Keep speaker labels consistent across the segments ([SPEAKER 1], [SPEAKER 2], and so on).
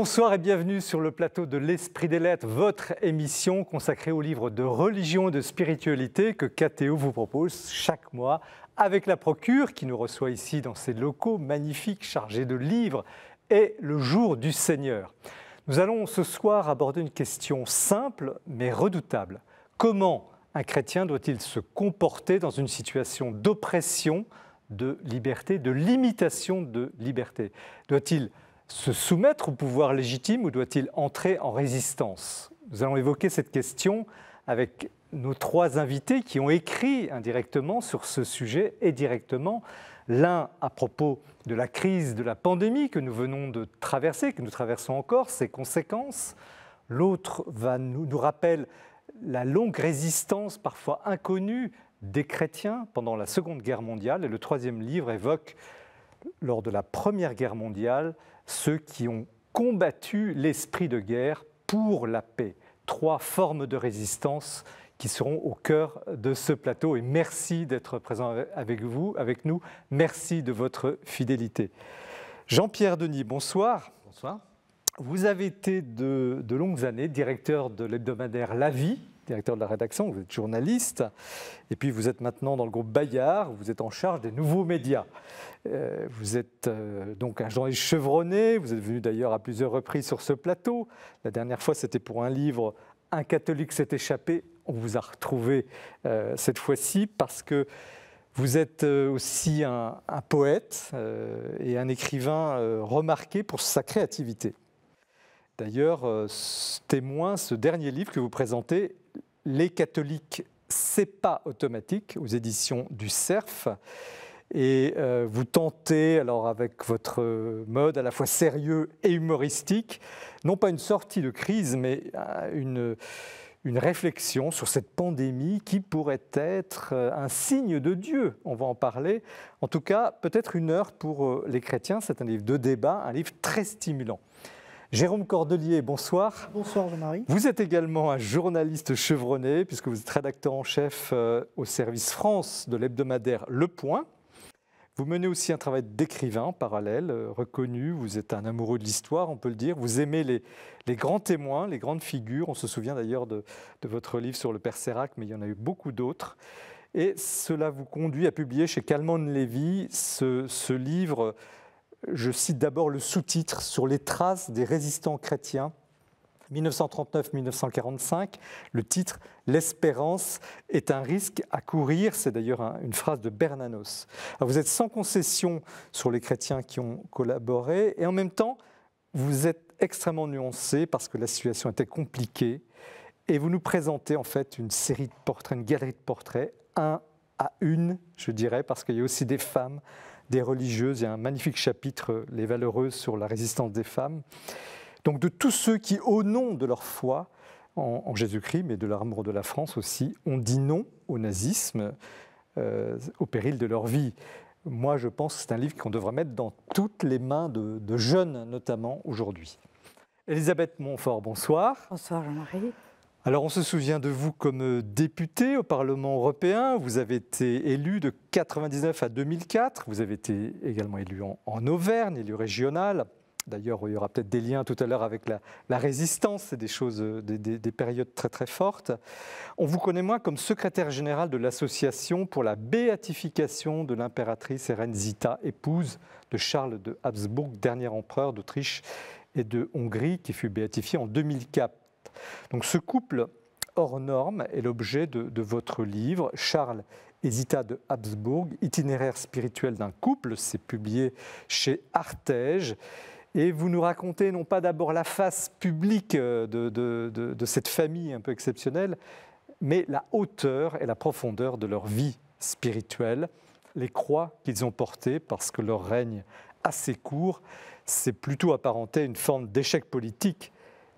[SPEAKER 1] Bonsoir et bienvenue sur le plateau de l'Esprit des Lettres, votre émission consacrée aux livres de religion et de spiritualité que KTO vous propose chaque mois avec la Procure qui nous reçoit ici dans ses locaux magnifiques chargés de livres et le jour du Seigneur. Nous allons ce soir aborder une question simple mais redoutable. Comment un chrétien doit-il se comporter dans une situation d'oppression, de liberté, de limitation de liberté Doit-il se soumettre au pouvoir légitime ou doit-il entrer en résistance Nous allons évoquer cette question avec nos trois invités qui ont écrit indirectement sur ce sujet et directement. L'un à propos de la crise de la pandémie que nous venons de traverser, que nous traversons encore, ses conséquences. L'autre nous, nous rappelle la longue résistance parfois inconnue des chrétiens pendant la Seconde Guerre mondiale. Et le troisième livre évoque, lors de la Première Guerre mondiale, ceux qui ont combattu l'esprit de guerre pour la paix. Trois formes de résistance qui seront au cœur de ce plateau. Et merci d'être présent avec vous, avec nous. Merci de votre fidélité. Jean-Pierre Denis, bonsoir. Bonsoir. Vous avez été de, de longues années directeur de l'hebdomadaire La Vie, directeur de la rédaction, vous êtes journaliste, et puis vous êtes maintenant dans le groupe Bayard, vous êtes en charge des nouveaux médias. Euh, vous êtes euh, donc un journaliste chevronné, vous êtes venu d'ailleurs à plusieurs reprises sur ce plateau. La dernière fois, c'était pour un livre Un catholique s'est échappé. On vous a retrouvé euh, cette fois-ci parce que vous êtes aussi un poète et un écrivain remarqué pour sa créativité d'ailleurs euh, témoin ce dernier livre que vous présentez, Les catholiques, c'est pas automatique, aux éditions du CERF. Et euh, vous tentez, alors avec votre mode à la fois sérieux et humoristique, non pas une sortie de crise, mais euh, une, une réflexion sur cette pandémie qui pourrait être un signe de Dieu. On va en parler. En tout cas, peut-être une heure pour les chrétiens. C'est un livre de débat, un livre très stimulant. Jérôme Cordelier, bonsoir.
[SPEAKER 2] Bonsoir Jean-Marie.
[SPEAKER 1] Vous êtes également un journaliste chevronné, puisque vous êtes rédacteur en chef euh, au service France de l'hebdomadaire Le Point. Vous menez aussi un travail d'écrivain parallèle, euh, reconnu. Vous êtes un amoureux de l'histoire, on peut le dire. Vous aimez les, grands témoins, les grandes figures. On se souvient d'ailleurs de, votre livre sur le Père Sérac, mais il y en a eu beaucoup d'autres. Et cela vous conduit à publier chez Calman Lévy ce, ce livre je cite d'abord le sous-titre sur les traces des résistants chrétiens 1939-1945. Le titre L'espérance est un risque à courir. C'est d'ailleurs une phrase de Bernanos. vous êtes sans concession sur les chrétiens qui ont collaboré et en même temps, vous êtes extrêmement nuancé parce que la situation était compliquée et vous nous présentez en fait une série de portraits, une galerie de portraits, un à une, je dirais, parce qu'il y a aussi des femmes des religieuses. Il y a un magnifique chapitre, Les Valeureuses, sur la résistance des femmes. Donc de tous ceux qui, au nom de leur foi en, Jésus-Christ, mais de leur de la France aussi, ont dit non au nazisme euh, au péril de leur vie. Moi, je pense que c'est un livre qu'on devrait mettre dans toutes les mains de, de jeunes, notamment aujourd'hui. Elisabeth Montfort, bonsoir.
[SPEAKER 3] Bonsoir Jean-Marie.
[SPEAKER 1] Alors on se souvient de vous comme euh, député au Parlement européen. Vous avez été élu de 1999 à 2004. Vous avez été également élu en, Auvergne, élu régional. D'ailleurs, il y aura peut-être des liens tout à l'heure avec la, résistance, c'est des choses, euh, des, périodes très très fortes. On vous connaît moins comme secrétaire général de l'association pour la béatification de l'impératrice Zita, épouse de Charles de Habsbourg, dernier empereur d'Autriche et de Hongrie, qui fut béatifié en 2004. Donc ce couple hors norme est l'objet de, votre livre, Charles et Zita de Habsbourg, itinéraire spirituel d'un couple, c'est publié chez Artege. Et vous nous racontez non pas d'abord la face publique euh, de, de, cette famille un peu exceptionnelle, mais la hauteur et la profondeur de leur vie spirituelle, les croix qu'ils ont portées, parce que leur règne assez court, c'est plutôt apparenté à une forme d'échec politique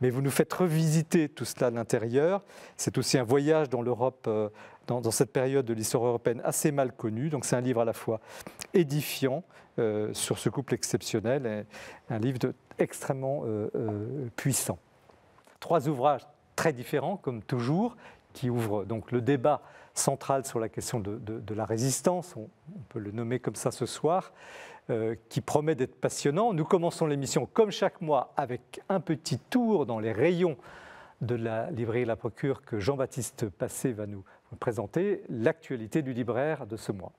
[SPEAKER 1] mais vous nous faites revisiter tout cela à l'intérieur. C'est aussi un voyage dans l'Europe, euh, dans, cette période de l'histoire européenne assez mal connue. Donc c'est un livre à la fois édifiant euh, sur ce couple exceptionnel et un livre extrêmement euh, puissant. Trois ouvrages très différents, comme toujours, qui ouvrent donc le débat central sur la question de, la résistance, on peut le nommer comme ça ce soir. Euh, qui promet d'être passionnant. Nous commençons l'émission comme chaque mois avec un petit tour dans les rayons de la librairie La Procure que Jean-Baptiste Passé va nous présenter, l'actualité du libraire de ce mois.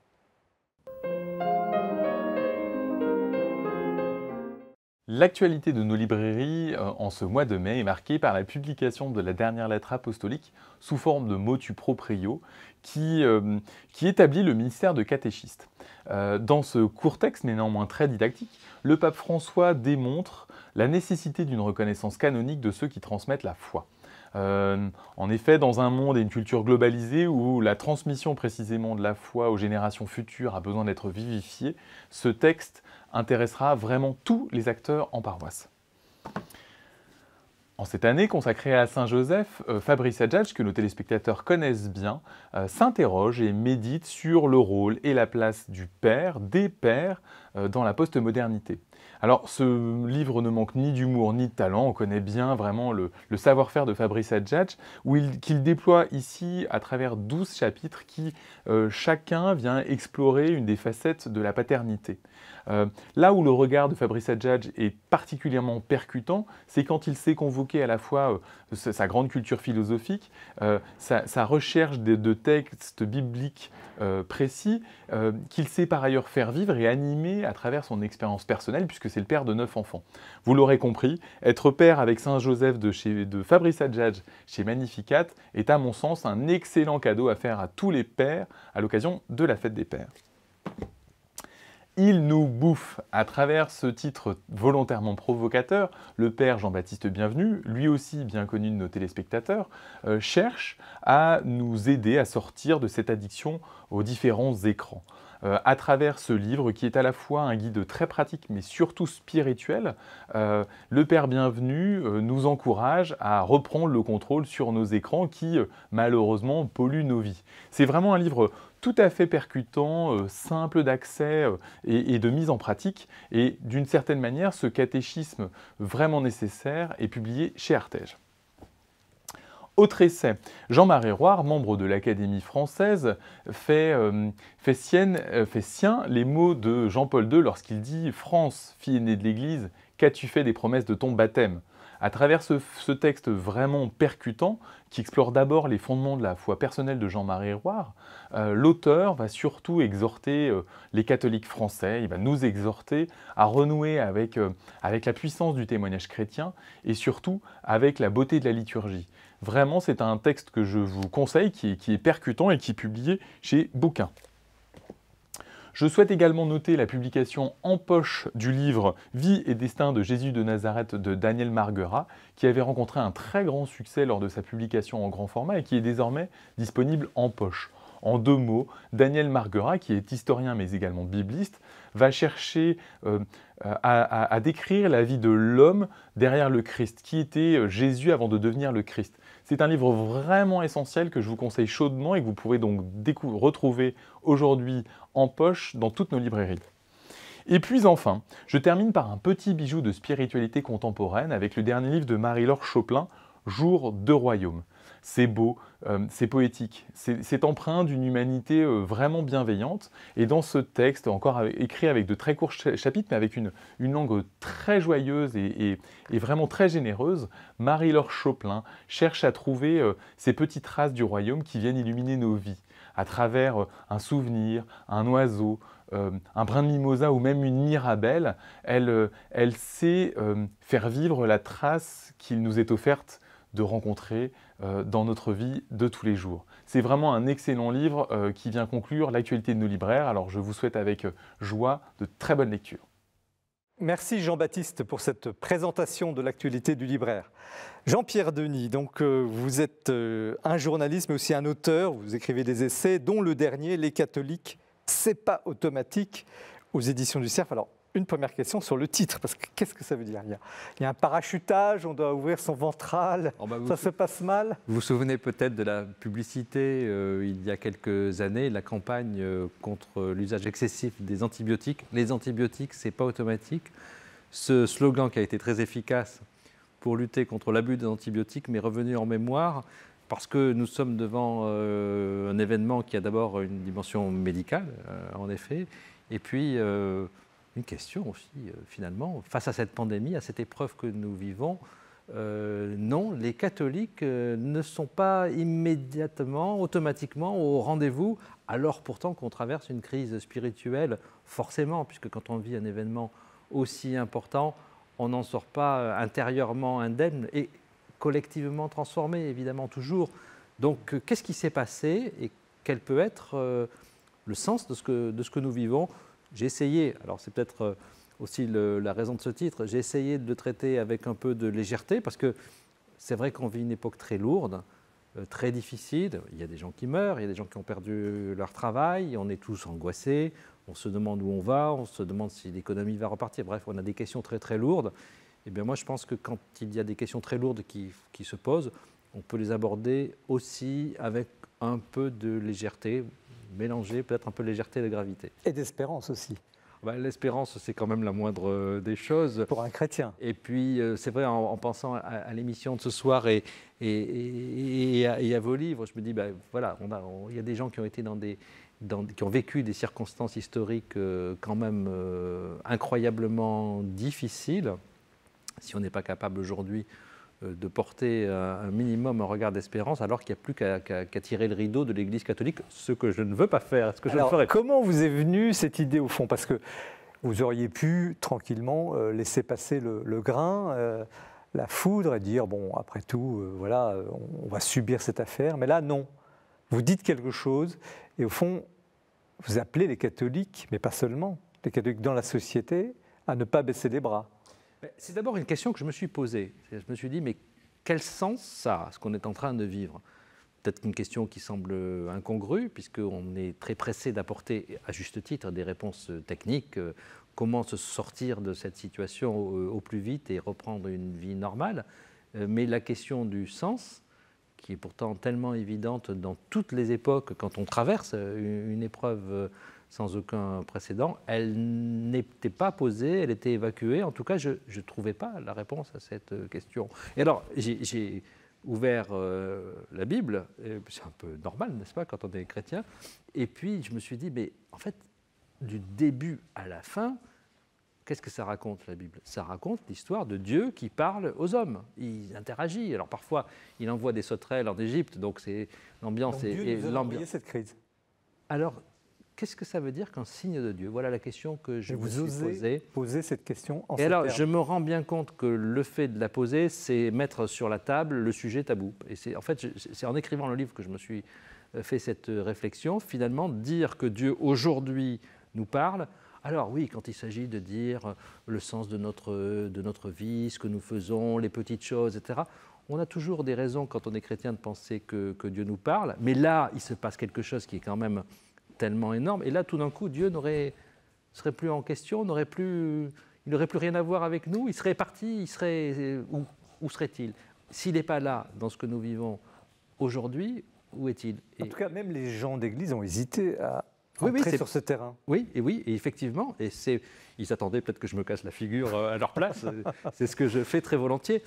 [SPEAKER 4] L'actualité de nos librairies euh, en ce mois de mai est marquée par la publication de la dernière lettre apostolique sous forme de motu proprio qui, euh, établit le ministère de catéchiste. Euh, dans ce court texte, mais néanmoins très didactique, le pape François démontre la nécessité d'une reconnaissance canonique de ceux qui transmettent la foi. en effet, dans un monde et une culture globalisée où la transmission précisément de la foi aux générations futures a besoin d'être vivifiée, ce texte intéressera vraiment tous les acteurs en paroisse. En cette année consacrée à Saint-Joseph, euh, Fabrice Adjadj, que nos téléspectateurs connaissent bien, euh, s'interroge et médite sur le rôle et la place du père, des pères, euh, dans la postmodernité. Alors, ce livre ne manque ni d'humour ni de talent, on connaît bien vraiment le, savoir-faire de Fabrice Adjadj, qu'il déploie ici à travers 12 chapitres qui, chacun, vient explorer une des facettes de la paternité. Euh, là où le regard de Fabrice Adjadj est particulièrement percutant, c'est quand il sait convoquer à la fois euh, sa grande culture philosophique, euh, sa, recherche de, textes bibliques précis, qu'il sait par ailleurs faire vivre et animer à travers son expérience personnelle, puisque c'est le père de neuf enfants. Vous l'aurez compris, être père avec Saint Joseph de, Fabrice Adjadj chez Magnificat est à mon sens un excellent cadeau à faire à tous les pères à l'occasion de la fête des pères. Il nous bouffe. À travers ce titre volontairement provocateur, le père Jean-Baptiste Bienvenu, lui aussi bien connu de nos téléspectateurs, euh, cherche à nous aider à sortir de cette addiction aux différents écrans. Euh, à travers ce livre qui est à la fois un guide très pratique mais surtout spirituel, euh, le Père Bienvenu nous encourage à reprendre le contrôle sur nos écrans qui malheureusement polluent nos vies. C'est vraiment un livre tout à fait percutant, euh, simple d'accès euh, et, de mise en pratique. Et d'une certaine manière, ce catéchisme vraiment nécessaire est publié chez Artege. Autre essai, Jean-Marie Roire, membre de l'Académie française, fait, euh, fait sien les mots de Jean-Paul II lorsqu'il dit « France, fille aînée de l'Église, qu'as-tu fait des promesses de ton baptême ?» À travers ce, texte vraiment percutant, qui explore d'abord les fondements de la foi personnelle de Jean-Marie Roire, euh, l'auteur va surtout exhorter euh, les catholiques français, il va nous exhorter à renouer euh, avec, la puissance du témoignage chrétien et surtout avec la beauté de la liturgie. Vraiment, c'est un texte que je vous conseille, qui, qui est percutant et qui est publié chez Bouquin. Je souhaite également noter la publication en poche du livre Vie et destin de Jésus de Nazareth de Daniel Marguerat, qui avait rencontré un très grand succès lors de sa publication en grand format et qui est désormais disponible en poche. En deux mots, Daniel Marguerat, qui est historien mais également bibliste, va chercher euh, euh, à, à, décrire la vie de l'homme derrière le Christ, qui était euh, Jésus avant de devenir le Christ. C'est un livre vraiment essentiel que je vous conseille chaudement et que vous pouvez donc retrouver aujourd'hui en poche dans toutes nos librairies. Et puis enfin, je termine par un petit bijou de spiritualité contemporaine avec le dernier livre de Marie-Laure Choplin, Jour de Royaume. C'est beau, euh, c'est poétique, c'est empreint d'une humanité euh, vraiment bienveillante. Et dans ce texte, encore écrit avec de très courts chapitres, mais avec une, langue très joyeuse et, vraiment très généreuse, Marie-Laure Choplin cherche à trouver euh, ces petites traces du royaume qui viennent illuminer nos vies à travers euh, un souvenir, un oiseau, euh, un brin de mimosa ou même une mirabelle, elle, euh, sait faire vivre la trace qu'il nous est offerte de rencontrer dans notre vie de tous les jours. C'est vraiment un excellent livre qui vient conclure l'actualité de nos libraires. Alors je vous souhaite avec joie de très bonnes lectures.
[SPEAKER 1] Merci Jean-Baptiste pour cette présentation de l'actualité du libraire. Jean-Pierre Denis, donc euh, vous êtes euh, un journaliste mais aussi un auteur, vous écrivez des essais dont le dernier Les catholiques, c'est pas automatique aux éditions du Cerf. Alors une première question sur le titre, parce que qu'est-ce que ça veut dire il y, a, un parachutage, on doit ouvrir son ventral, oh, bah, ça se passe mal.
[SPEAKER 5] Vous vous souvenez peut-être de la publicité euh, il y a quelques années, la campagne euh, contre l'usage excessif des antibiotiques. Les antibiotiques, c'est pas automatique. Ce slogan qui a été très efficace pour lutter contre l'abus des antibiotiques m'est revenu en mémoire parce que nous sommes devant euh, un événement qui a d'abord une dimension médicale, en effet, et puis une question aussi, euh, finalement, face à cette pandémie, à cette épreuve que nous vivons. Euh, non, les catholiques euh, ne sont pas immédiatement, automatiquement au rendez-vous, alors pourtant qu'on traverse une crise spirituelle, forcément, puisque quand on vit un événement aussi important, on n'en sort pas intérieurement indemne et collectivement transformé, évidemment, toujours. Donc, qu'est-ce qui s'est passé et quel peut être le sens de ce de ce que nous vivons j'ai essayé, alors c'est peut-être euh, aussi la raison de ce titre, j'ai essayé de le traiter avec un peu de légèreté parce que c'est vrai qu'on vit une époque très lourde, euh, très difficile. Il y a des gens qui meurent, il y a des gens qui ont perdu leur travail, on est tous angoissés, on se demande où on va, on se demande si l'économie va repartir. Bref, on a des questions très très lourdes. Et eh bien moi je pense que quand il y a des questions très lourdes qui, qui se posent, on peut les aborder aussi avec un peu de légèreté, mélanger peut-être un peu légèreté et gravité. Et d'espérance aussi. Bah, l'espérance, c'est quand même la moindre euh, des choses. Pour un chrétien. Et puis, euh, c'est vrai, en, pensant à, l'émission de ce soir et, à, vos livres, je me dis, ben, voilà, il y a des gens qui ont été dans des, qui ont vécu des circonstances historiques euh, quand même incroyablement difficiles. Si on n'est pas capable aujourd'hui euh, de porter un, minimum un regard d'espérance alors qu'il n'y a plus qu'à tirer le rideau de l'Église catholique, ce que je ne veux pas faire, ce que alors, je ferai.
[SPEAKER 1] Comment vous est venue cette idée au fond Parce que vous auriez pu tranquillement euh, laisser passer le, grain, euh, la foudre et dire bon, après tout, voilà, on, va subir cette affaire. Mais là, non. Vous dites quelque chose et au fond, vous appelez les catholiques, mais pas seulement, les catholiques dans la société, à ne pas baisser les bras.
[SPEAKER 5] C'est d'abord une question que je me suis posée. Je me suis dit, mais quel sens ça, ce qu'on est en train de vivre Peut-être une question qui semble incongrue, puisqu'on est très pressé d'apporter, à juste titre, des réponses techniques. Comment se sortir de cette situation au, plus vite et reprendre une vie normale Mais la question du sens, qui est pourtant tellement évidente dans toutes les époques quand on traverse une épreuve sans aucun précédent. Elle n'était pas posée, elle était évacuée. En tout cas, je ne trouvais pas la réponse à cette euh, question. Et alors, j'ai ouvert euh, la Bible, c'est un peu normal, n'est-ce pas, quand on est chrétien. Et puis, je me suis dit, mais en fait, du début à la fin, Qu'est-ce que ça raconte la Bible Ça raconte l'histoire de Dieu qui parle aux hommes. Il interagit. Alors parfois, il envoie des sauterelles en Égypte, donc c'est l'ambiance et l'ambiance. cette crise. Alors Qu'est-ce que ça veut dire qu'un signe de Dieu Voilà la question que je vous, vous poser cette question en Et alors, je me rends bien compte que le fait de la poser, c'est mettre sur la table le sujet tabou. Et c'est en fait, c'est en écrivant le livre que je me suis euh, fait cette euh, réflexion. Finalement, dire que Dieu aujourd'hui nous parle. Alors oui, quand il s'agit de dire euh, le sens de notre, de notre vie, ce que nous faisons, les petites choses, etc., on a toujours des raisons, quand on est chrétien, de penser que, que Dieu nous parle. Mais là, il se passe quelque chose qui est quand même tellement énorme. Et là, tout d'un coup, Dieu n'aurait serait plus en question, n'aurait plus, il n'aurait plus rien à voir avec nous. Il serait parti. Il serait où, où serait-il S'il n'est pas là dans ce que nous vivons aujourd'hui, où est-il En tout cas, même les gens d'Église ont hésité à, oui, sur ce terrain. Oui, et oui, et effectivement, et c'est, ils attendaient peut-être que je me casse la figure euh, à leur place. c'est ce que je fais très volontiers.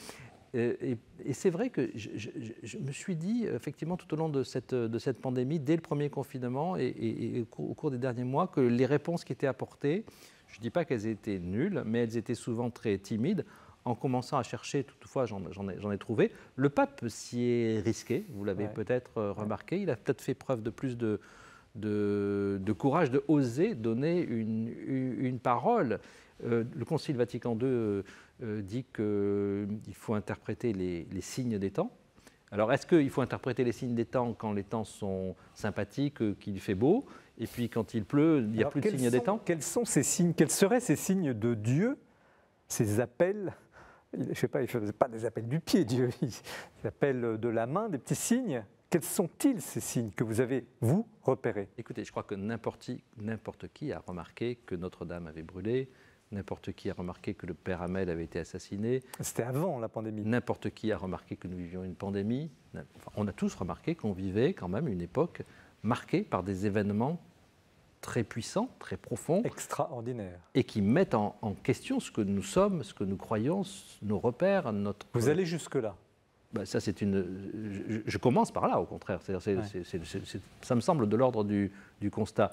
[SPEAKER 5] Euh, et, c'est vrai que je, me suis dit, effectivement, tout au long de cette, pandémie, dès le premier confinement et, au, cours, des derniers mois, que les réponses qui étaient apportées, je ne dis pas qu'elles étaient nulles, mais elles étaient souvent très timides. En commençant à chercher, toutefois, j'en ai, trouvé. Le pape s'y est risqué, vous l'avez peut-être euh, remarqué. Il a peut-être fait preuve de plus de, courage, de oser donner une parole. Euh, le Concile Vatican II euh, euh, dit qu'il faut interpréter les, signes des temps. Alors, est-ce qu'il faut interpréter les signes des temps quand les temps sont sympathiques, qu'il fait beau, et puis quand il pleut, il n'y a plus de signes des temps
[SPEAKER 1] Quels sont ces signes Quels seraient ces signes de Dieu, ces appels Je ne sais pas, il ne faisait pas des appels du pied, Dieu, il, des appels de la main, des petits signes. Quels sont-ils ces signes que vous avez, vous, repérés Écoutez, je crois que n'importe qui
[SPEAKER 5] a remarqué que Notre-Dame avait brûlé, N'importe qui a remarqué que le père Hamel avait été assassiné. C'était avant la pandémie. N'importe qui a remarqué que nous vivions une pandémie. on a tous remarqué qu'on vivait quand même une époque marquée par des événements très puissants, très profonds.
[SPEAKER 1] Extraordinaires.
[SPEAKER 5] Et qui mettent en, question ce que nous sommes, ce que nous croyons, nos repères, notre. Vous allez jusque-là bah, ça, c'est une. Je, commence par là, au contraire. ça me semble de l'ordre du constat.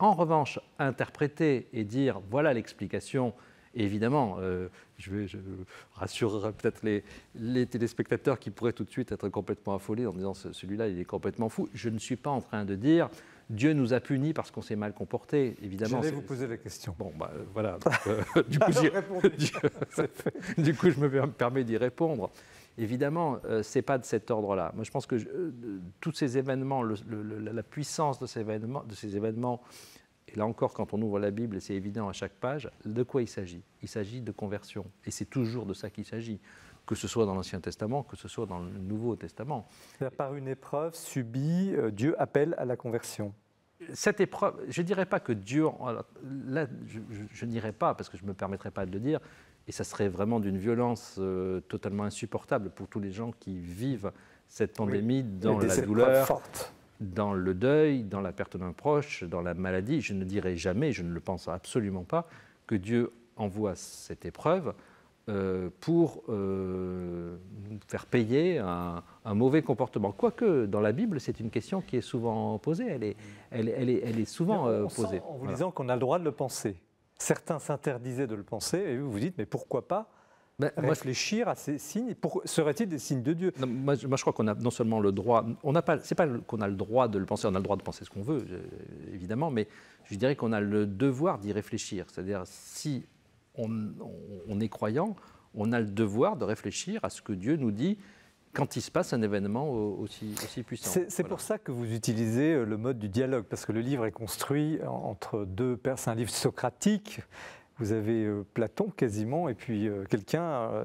[SPEAKER 5] En revanche, interpréter et dire voilà l'explication, évidemment, euh, je, vais, rassurerai peut-être les, téléspectateurs qui pourraient tout de suite être complètement affolés en disant celui-là, il est complètement fou. Je ne suis pas en train de dire Dieu nous a punis parce qu'on s'est mal comporté, évidemment. vais vous
[SPEAKER 1] poser la question. Bon, bah,
[SPEAKER 5] voilà. Euh, ah, du, coup, je me permets d'y répondre. Évidemment, euh, ce n'est pas de cet ordre-là. Moi, je pense que euh, tous ces événements, la puissance de ces événements, de ces événements, et là encore, quand on ouvre la Bible, c'est évident à chaque page, de quoi il s'agit Il s'agit de conversion. Et c'est toujours de ça qu'il s'agit, que ce soit dans l'Ancien Testament, que ce soit dans le Nouveau Testament.
[SPEAKER 1] Par une épreuve subie, euh, Dieu appelle à la conversion
[SPEAKER 5] cette épreuve, je ne dirais pas que Dieu, là, je, je, je pas, parce que je ne me permettrai pas de le dire, et ça serait vraiment d'une violence euh, totalement insupportable pour tous les gens qui vivent cette pandémie dans la douleur, dans le deuil, dans la perte d'un proche, dans la maladie. Je ne dirai jamais, je ne le pense absolument pas, que Dieu envoie cette épreuve euh, pour euh, faire payer un, mauvais comportement. Quoique,
[SPEAKER 1] dans la Bible, c'est une question qui est souvent posée, elle est, elle, est, souvent posée. en vous disant qu'on a le droit de le penser. Certains s'interdisaient de le penser, et vous vous dites, mais pourquoi pas réfléchir à ces signes Seraient-ils des signes de Dieu moi, je crois qu'on a non seulement le droit,
[SPEAKER 5] on n'a pas, c'est pas qu'on a le droit de le penser, on a le droit de penser ce qu'on veut, euh, évidemment, mais je dirais qu'on a le devoir d'y réfléchir. C'est-à-dire, si on, est croyant, on a le devoir de réfléchir à ce que Dieu nous dit quand il se passe un événement aussi,
[SPEAKER 1] puissant. C'est pour ça que vous utilisez euh, le mode du dialogue, parce que le livre est construit entre deux personnes. C'est un livre socratique. Vous avez euh, Platon quasiment, et puis euh, quelqu'un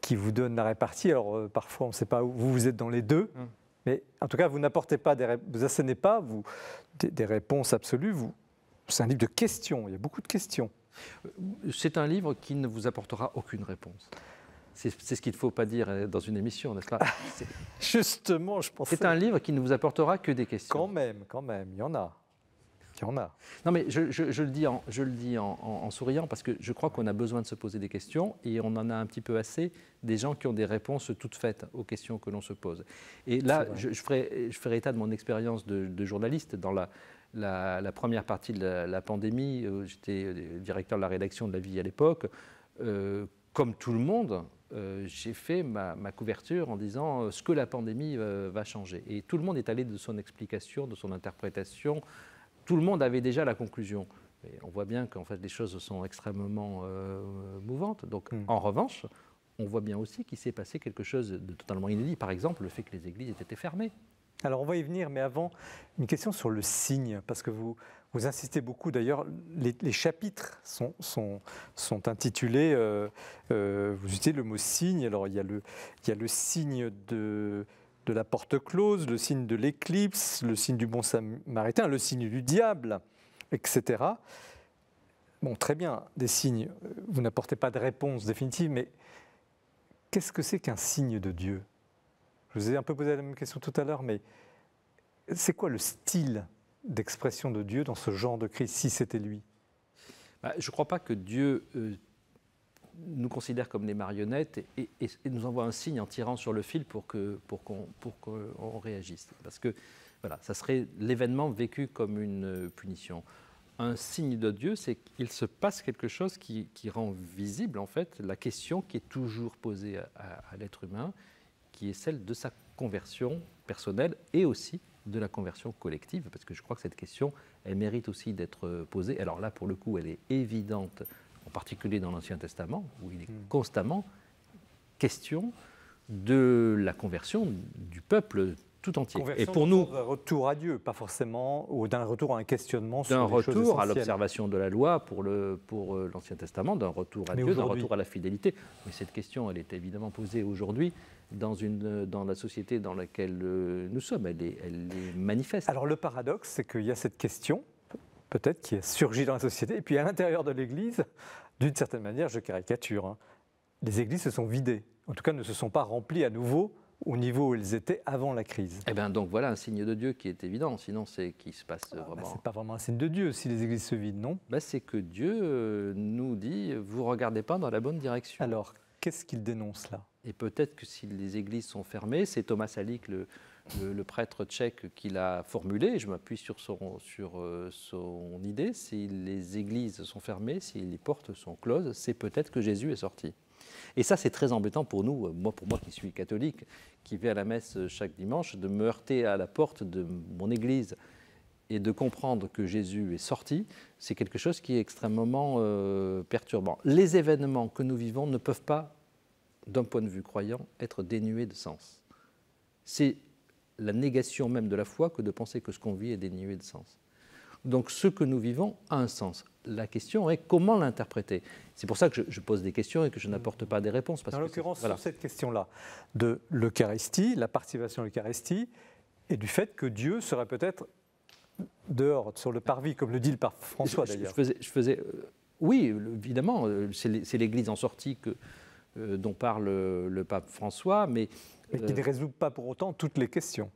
[SPEAKER 1] qui vous donne la répartie. Alors parfois, on ne sait pas où vous, êtes dans les deux. Hum. Mais en tout cas, vous n'apportez pas, des, vous assénez pas des, réponses absolues. c'est un livre de questions. Il y a beaucoup de questions. C'est un livre qui ne vous apportera aucune
[SPEAKER 5] réponse. C'est ce qu'il ne faut pas dire euh, dans une émission, n'est-ce pas ah, Justement, je pense. C'est un livre qui ne vous apportera que des questions. Quand même, quand même, il y en a. Il y en a. Non, mais je, le dis, en, souriant parce que je crois qu'on a besoin de se poser des questions et on en a un petit peu assez des gens qui ont des réponses toutes faites aux questions que l'on se pose. Et là, je, je, ferai, état de mon expérience de, journaliste dans la, première partie de la, pandémie, j'étais euh, directeur de la rédaction de La Vie à l'époque. Euh, comme tout le monde, euh, j'ai fait ma, couverture en disant euh, ce que la pandémie euh, va changer. Et tout le monde est allé de son explication, de son interprétation. Tout le monde avait déjà la conclusion. on voit bien qu'en fait les choses sont extrêmement mouvantes. Donc hmm. en revanche, on voit bien aussi qu'il s'est passé quelque chose de totalement inédit. Par exemple, le fait que les églises étaient fermées.
[SPEAKER 1] Alors on va y venir, mais avant, une question sur le signe, parce que vous, vous insistez beaucoup, d'ailleurs, les, chapitres sont, sont, intitulés, euh, euh, vous utilisez le mot signe, alors il y a le, il a le signe de, de la porte close, le signe de l'éclipse, le signe du bon samaritain, le signe du diable, etc. Bon, très bien, des signes, vous n'apportez pas de réponse définitive, mais qu'est-ce que c'est qu'un signe de Dieu Je vous ai un peu posé la même question tout à l'heure, mais c'est quoi le style d'expression de Dieu dans ce genre de crise, si c'était lui
[SPEAKER 5] bah, Je ne crois pas que Dieu euh,
[SPEAKER 1] nous considère
[SPEAKER 5] comme des marionnettes et, nous envoie un signe en tirant sur le fil pour qu'on pour qu'on réagisse. Parce que voilà, ça serait l'événement vécu comme une punition. Un signe de Dieu, c'est qu'il se passe quelque chose qui, rend visible en fait la question qui est toujours posée à l'être humain, qui est celle de sa conversion personnelle et aussi de la conversion collective Parce que je crois que cette question, elle mérite aussi d'être posée. Alors là, pour le coup, elle est évidente, en particulier dans l'Ancien Testament, où il est hmm. constamment question de la conversion du peuple
[SPEAKER 1] tout entier. Et pour nous, d'un retour à Dieu, pas forcément, ou d'un retour à un questionnement sur D'un retour à l'observation
[SPEAKER 5] de la loi pour euh, l'Ancien pour Testament, d'un retour à Dieu, d'un retour à la fidélité. Mais cette question, elle est évidemment posée aujourd'hui dans, une, dans la société dans laquelle euh,
[SPEAKER 1] nous sommes. Elle est, elle est manifeste. Alors le paradoxe, c'est qu'il y a cette question, peut-être, qui a surgi dans la société, et puis à l'intérieur de l'Église, d'une certaine manière, je caricature, hein, les églises se sont vidées, en tout cas ne se sont pas remplies à nouveau au niveau où elles étaient avant la crise.
[SPEAKER 5] Et eh bien, donc voilà un signe de Dieu qui est évident, sinon c'est qui se passe ah, bah, vraiment. c'est pas vraiment un signe de Dieu si les églises se vident, non ben, C'est que Dieu euh, nous dit vous regardez pas dans la bonne direction. Alors, qu'est-ce qu'il dénonce là Et peut-être que si les églises sont fermées, c'est Thomas Salik, le, prêtre tchèque, qui l'a formulé, je m'appuie sur son, sur euh, son idée si les églises sont fermées, si les portes sont closes, c'est peut-être que Jésus est sorti. Et ça, c'est très embêtant pour nous, euh, moi, pour moi qui suis catholique, qui vais à la messe euh, chaque dimanche, de me heurter à la porte de mon église et de comprendre que Jésus est sorti, c'est quelque chose qui est extrêmement euh, perturbant. Les événements que nous vivons ne peuvent pas, d'un point de vue croyant, être dénués de sens. C'est la négation même de la foi que de penser que ce qu'on vit est dénué de sens. Donc ce que nous vivons a un sens. La question est comment l'interpréter. C'est pour ça que je, pose des questions et que je n'apporte pas
[SPEAKER 1] des réponses. en l'occurrence, sur cette question-là de l'Eucharistie, la participation à l'Eucharistie, et du fait que Dieu serait peut-être dehors, sur le parvis, comme le dit le pape
[SPEAKER 5] François d'ailleurs. Je, faisais, euh, oui, évidemment, euh, c'est l'Église en sortie euh, dont parle le pape François, mais... Mais qui ne résout pas
[SPEAKER 1] pour autant toutes les questions.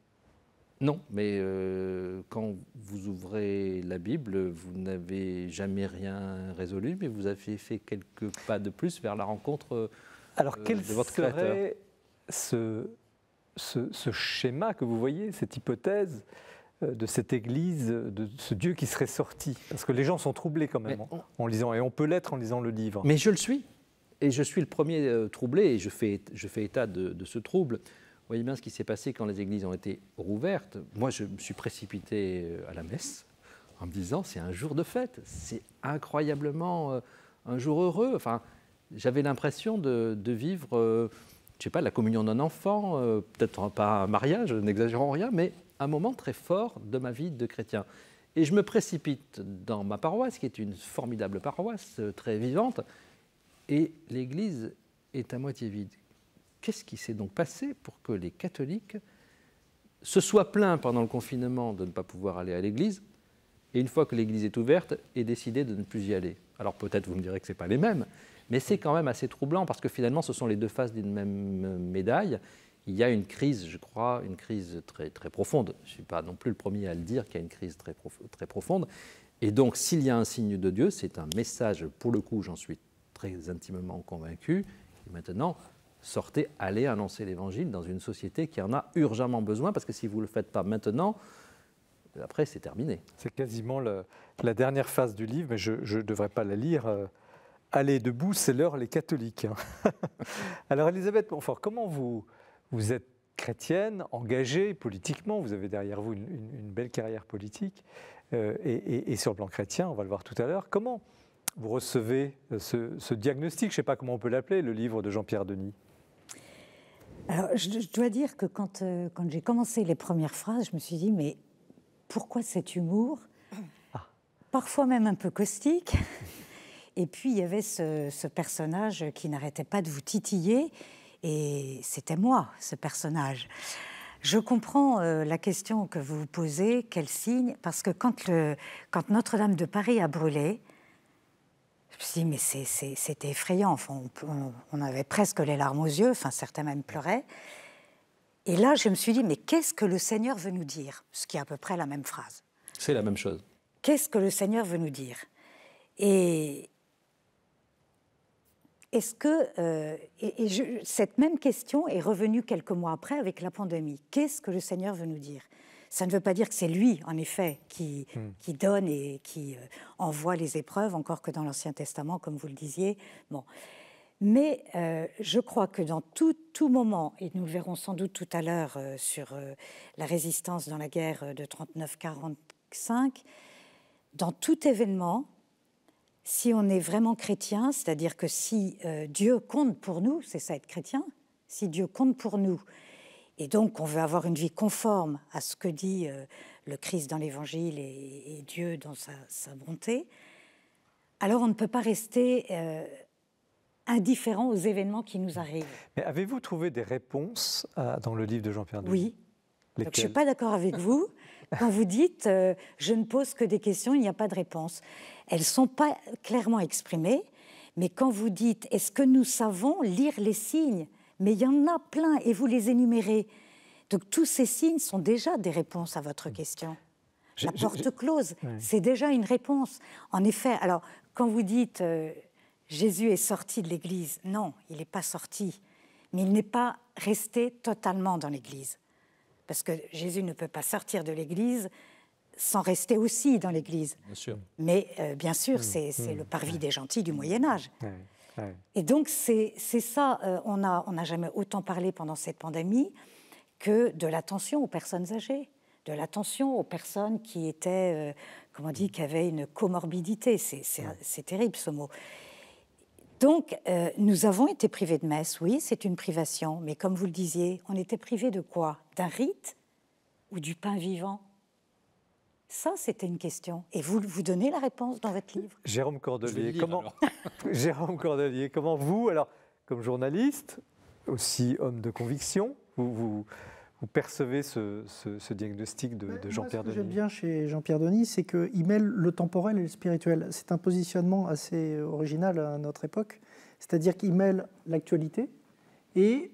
[SPEAKER 5] Non, mais euh, quand vous ouvrez la Bible, vous n'avez jamais rien résolu, mais vous avez fait quelques pas de plus vers la rencontre euh,
[SPEAKER 1] Alors, quel de votre serait créateur. Ce, ce, ce, schéma que vous voyez, cette hypothèse euh, de cette Église, de ce Dieu qui serait sorti Parce que les gens sont troublés quand même en lisant, et on peut l'être en lisant le livre. Mais je le suis, et je suis le
[SPEAKER 5] premier troublé, et je fais, état de ce trouble. Vous voyez bien ce qui s'est passé quand les églises ont été rouvertes. Moi, je me suis précipité euh, à la messe en me disant c'est un jour de fête, c'est incroyablement euh, un jour heureux. Enfin, j'avais l'impression de, vivre, euh, je ne sais pas, la communion d'un enfant, peut-être pas un mariage, n'exagérons rien, mais un moment très fort de ma vie de chrétien. Et je me précipite dans ma paroisse, qui est une formidable paroisse, très vivante, et l'église est à moitié vide qu'est-ce qui s'est donc passé pour que les catholiques se soient plaints pendant le confinement de ne pas pouvoir aller à l'église, et une fois que l'église est ouverte, aient décidé de ne plus y aller Alors peut-être vous me direz que ce n'est pas les mêmes, mais c'est quand même assez troublant parce que finalement ce sont les deux faces d'une même médaille. Il y a une crise, je crois, une crise très, très profonde. Je ne suis pas non plus le premier à le dire qu'il y a une crise très, très profonde. Et donc s'il y a un signe de Dieu, c'est un message, pour le coup j'en suis très intimement convaincu. Et maintenant, sortez, allez annoncer l'Évangile dans une société qui en a urgemment besoin, parce que si
[SPEAKER 1] vous ne le faites pas maintenant, après c'est terminé. C'est quasiment la dernière phase du livre, mais je ne devrais pas la lire. Euh, allez debout, c'est l'heure les catholiques. Alors Elisabeth Bonfort, comment vous, êtes chrétienne, engagée politiquement, vous avez derrière vous une, belle carrière politique, euh, et, sur le plan chrétien, on va le voir tout à l'heure, comment vous recevez euh, ce diagnostic, je ne sais pas comment on peut l'appeler, le livre de Jean-Pierre Denis
[SPEAKER 3] alors, je, dois dire que quand, euh, quand j'ai commencé les premières phrases, je me suis dit, mais pourquoi cet humour ah. Parfois même un peu caustique. Et puis, il y avait ce, ce personnage qui n'arrêtait pas de vous titiller. Et c'était moi, ce personnage. Je comprends euh, la question que vous vous posez, quel signe Parce que quand, quand Notre-Dame de Paris a brûlé, je me suis dit, mais c'était effrayant. on, avait presque les larmes aux yeux, enfin, certains même pleuraient. Et là, je me suis dit, mais qu'est-ce que le Seigneur veut nous dire Ce qui est à peu près la même phrase.
[SPEAKER 5] C'est la même chose.
[SPEAKER 3] Qu'est-ce que le Seigneur veut nous dire Et est-ce que. Euh, cette même question est revenue quelques mois après avec la pandémie. Qu'est-ce que le Seigneur veut nous dire ça ne veut pas dire que c'est lui, en effet, qui, hmm. qui donne et qui euh, envoie les épreuves, encore que dans l'Ancien Testament, comme vous le disiez. Bon. Mais euh, je crois que dans tout, tout, moment, et nous le verrons sans doute tout à l'heure euh, sur la résistance dans la guerre de 39-45, dans tout événement, si on est vraiment chrétien, c'est-à-dire que si Dieu compte pour nous, c'est ça être chrétien, si Dieu compte pour nous, et donc, on veut avoir une vie conforme à ce que dit euh, le Christ dans l'Évangile et, Dieu dans sa, bonté. Alors, on ne peut pas rester euh, indifférent aux événements qui nous arrivent.
[SPEAKER 1] Mais avez-vous trouvé des réponses euh, dans le livre de Jean-Pierre Oui. donc, je ne suis pas
[SPEAKER 3] d'accord avec vous quand vous dites je ne pose que des questions, il n'y a pas de réponse. Elles ne sont pas clairement exprimées, mais quand vous dites est-ce que nous savons lire les signes mais il y en a plein et vous les énumérez. Donc tous ces signes sont déjà des réponses à votre question. La porte close, c'est déjà une réponse. En effet, alors quand vous dites euh, Jésus est sorti de l'Église, non, il n'est pas sorti, mais il n'est pas resté totalement dans l'Église. Parce que Jésus ne peut pas sortir de l'Église sans rester aussi dans l'Église. Mais bien sûr, euh, hmm. c'est hmm. le parvis des gentils du Moyen Âge. Et donc, c'est ça, euh, on n'a on jamais autant parlé pendant cette pandémie que de l'attention aux personnes âgées, de l'attention aux personnes qui étaient, euh, comment dire, qui avaient une comorbidité. C'est terrible ce mot. Donc, euh, nous avons été privés de messe, oui, c'est une privation, mais comme vous le disiez, on était privés de quoi D'un rite ou du pain vivant ça, c'était une question. Et vous, vous donnez la réponse dans votre livre.
[SPEAKER 1] Jérôme Cordelier, comment, Jérôme Cordelier, comment vous, alors, comme journaliste, aussi homme de conviction, vous, percevez ce, diagnostic de, bah, Jean-Pierre Denis Ce que j'aime
[SPEAKER 2] bien chez Jean-Pierre Denis, c'est qu'il mêle le temporel et le spirituel. C'est un positionnement assez original à notre époque. C'est-à-dire qu'il mêle l'actualité et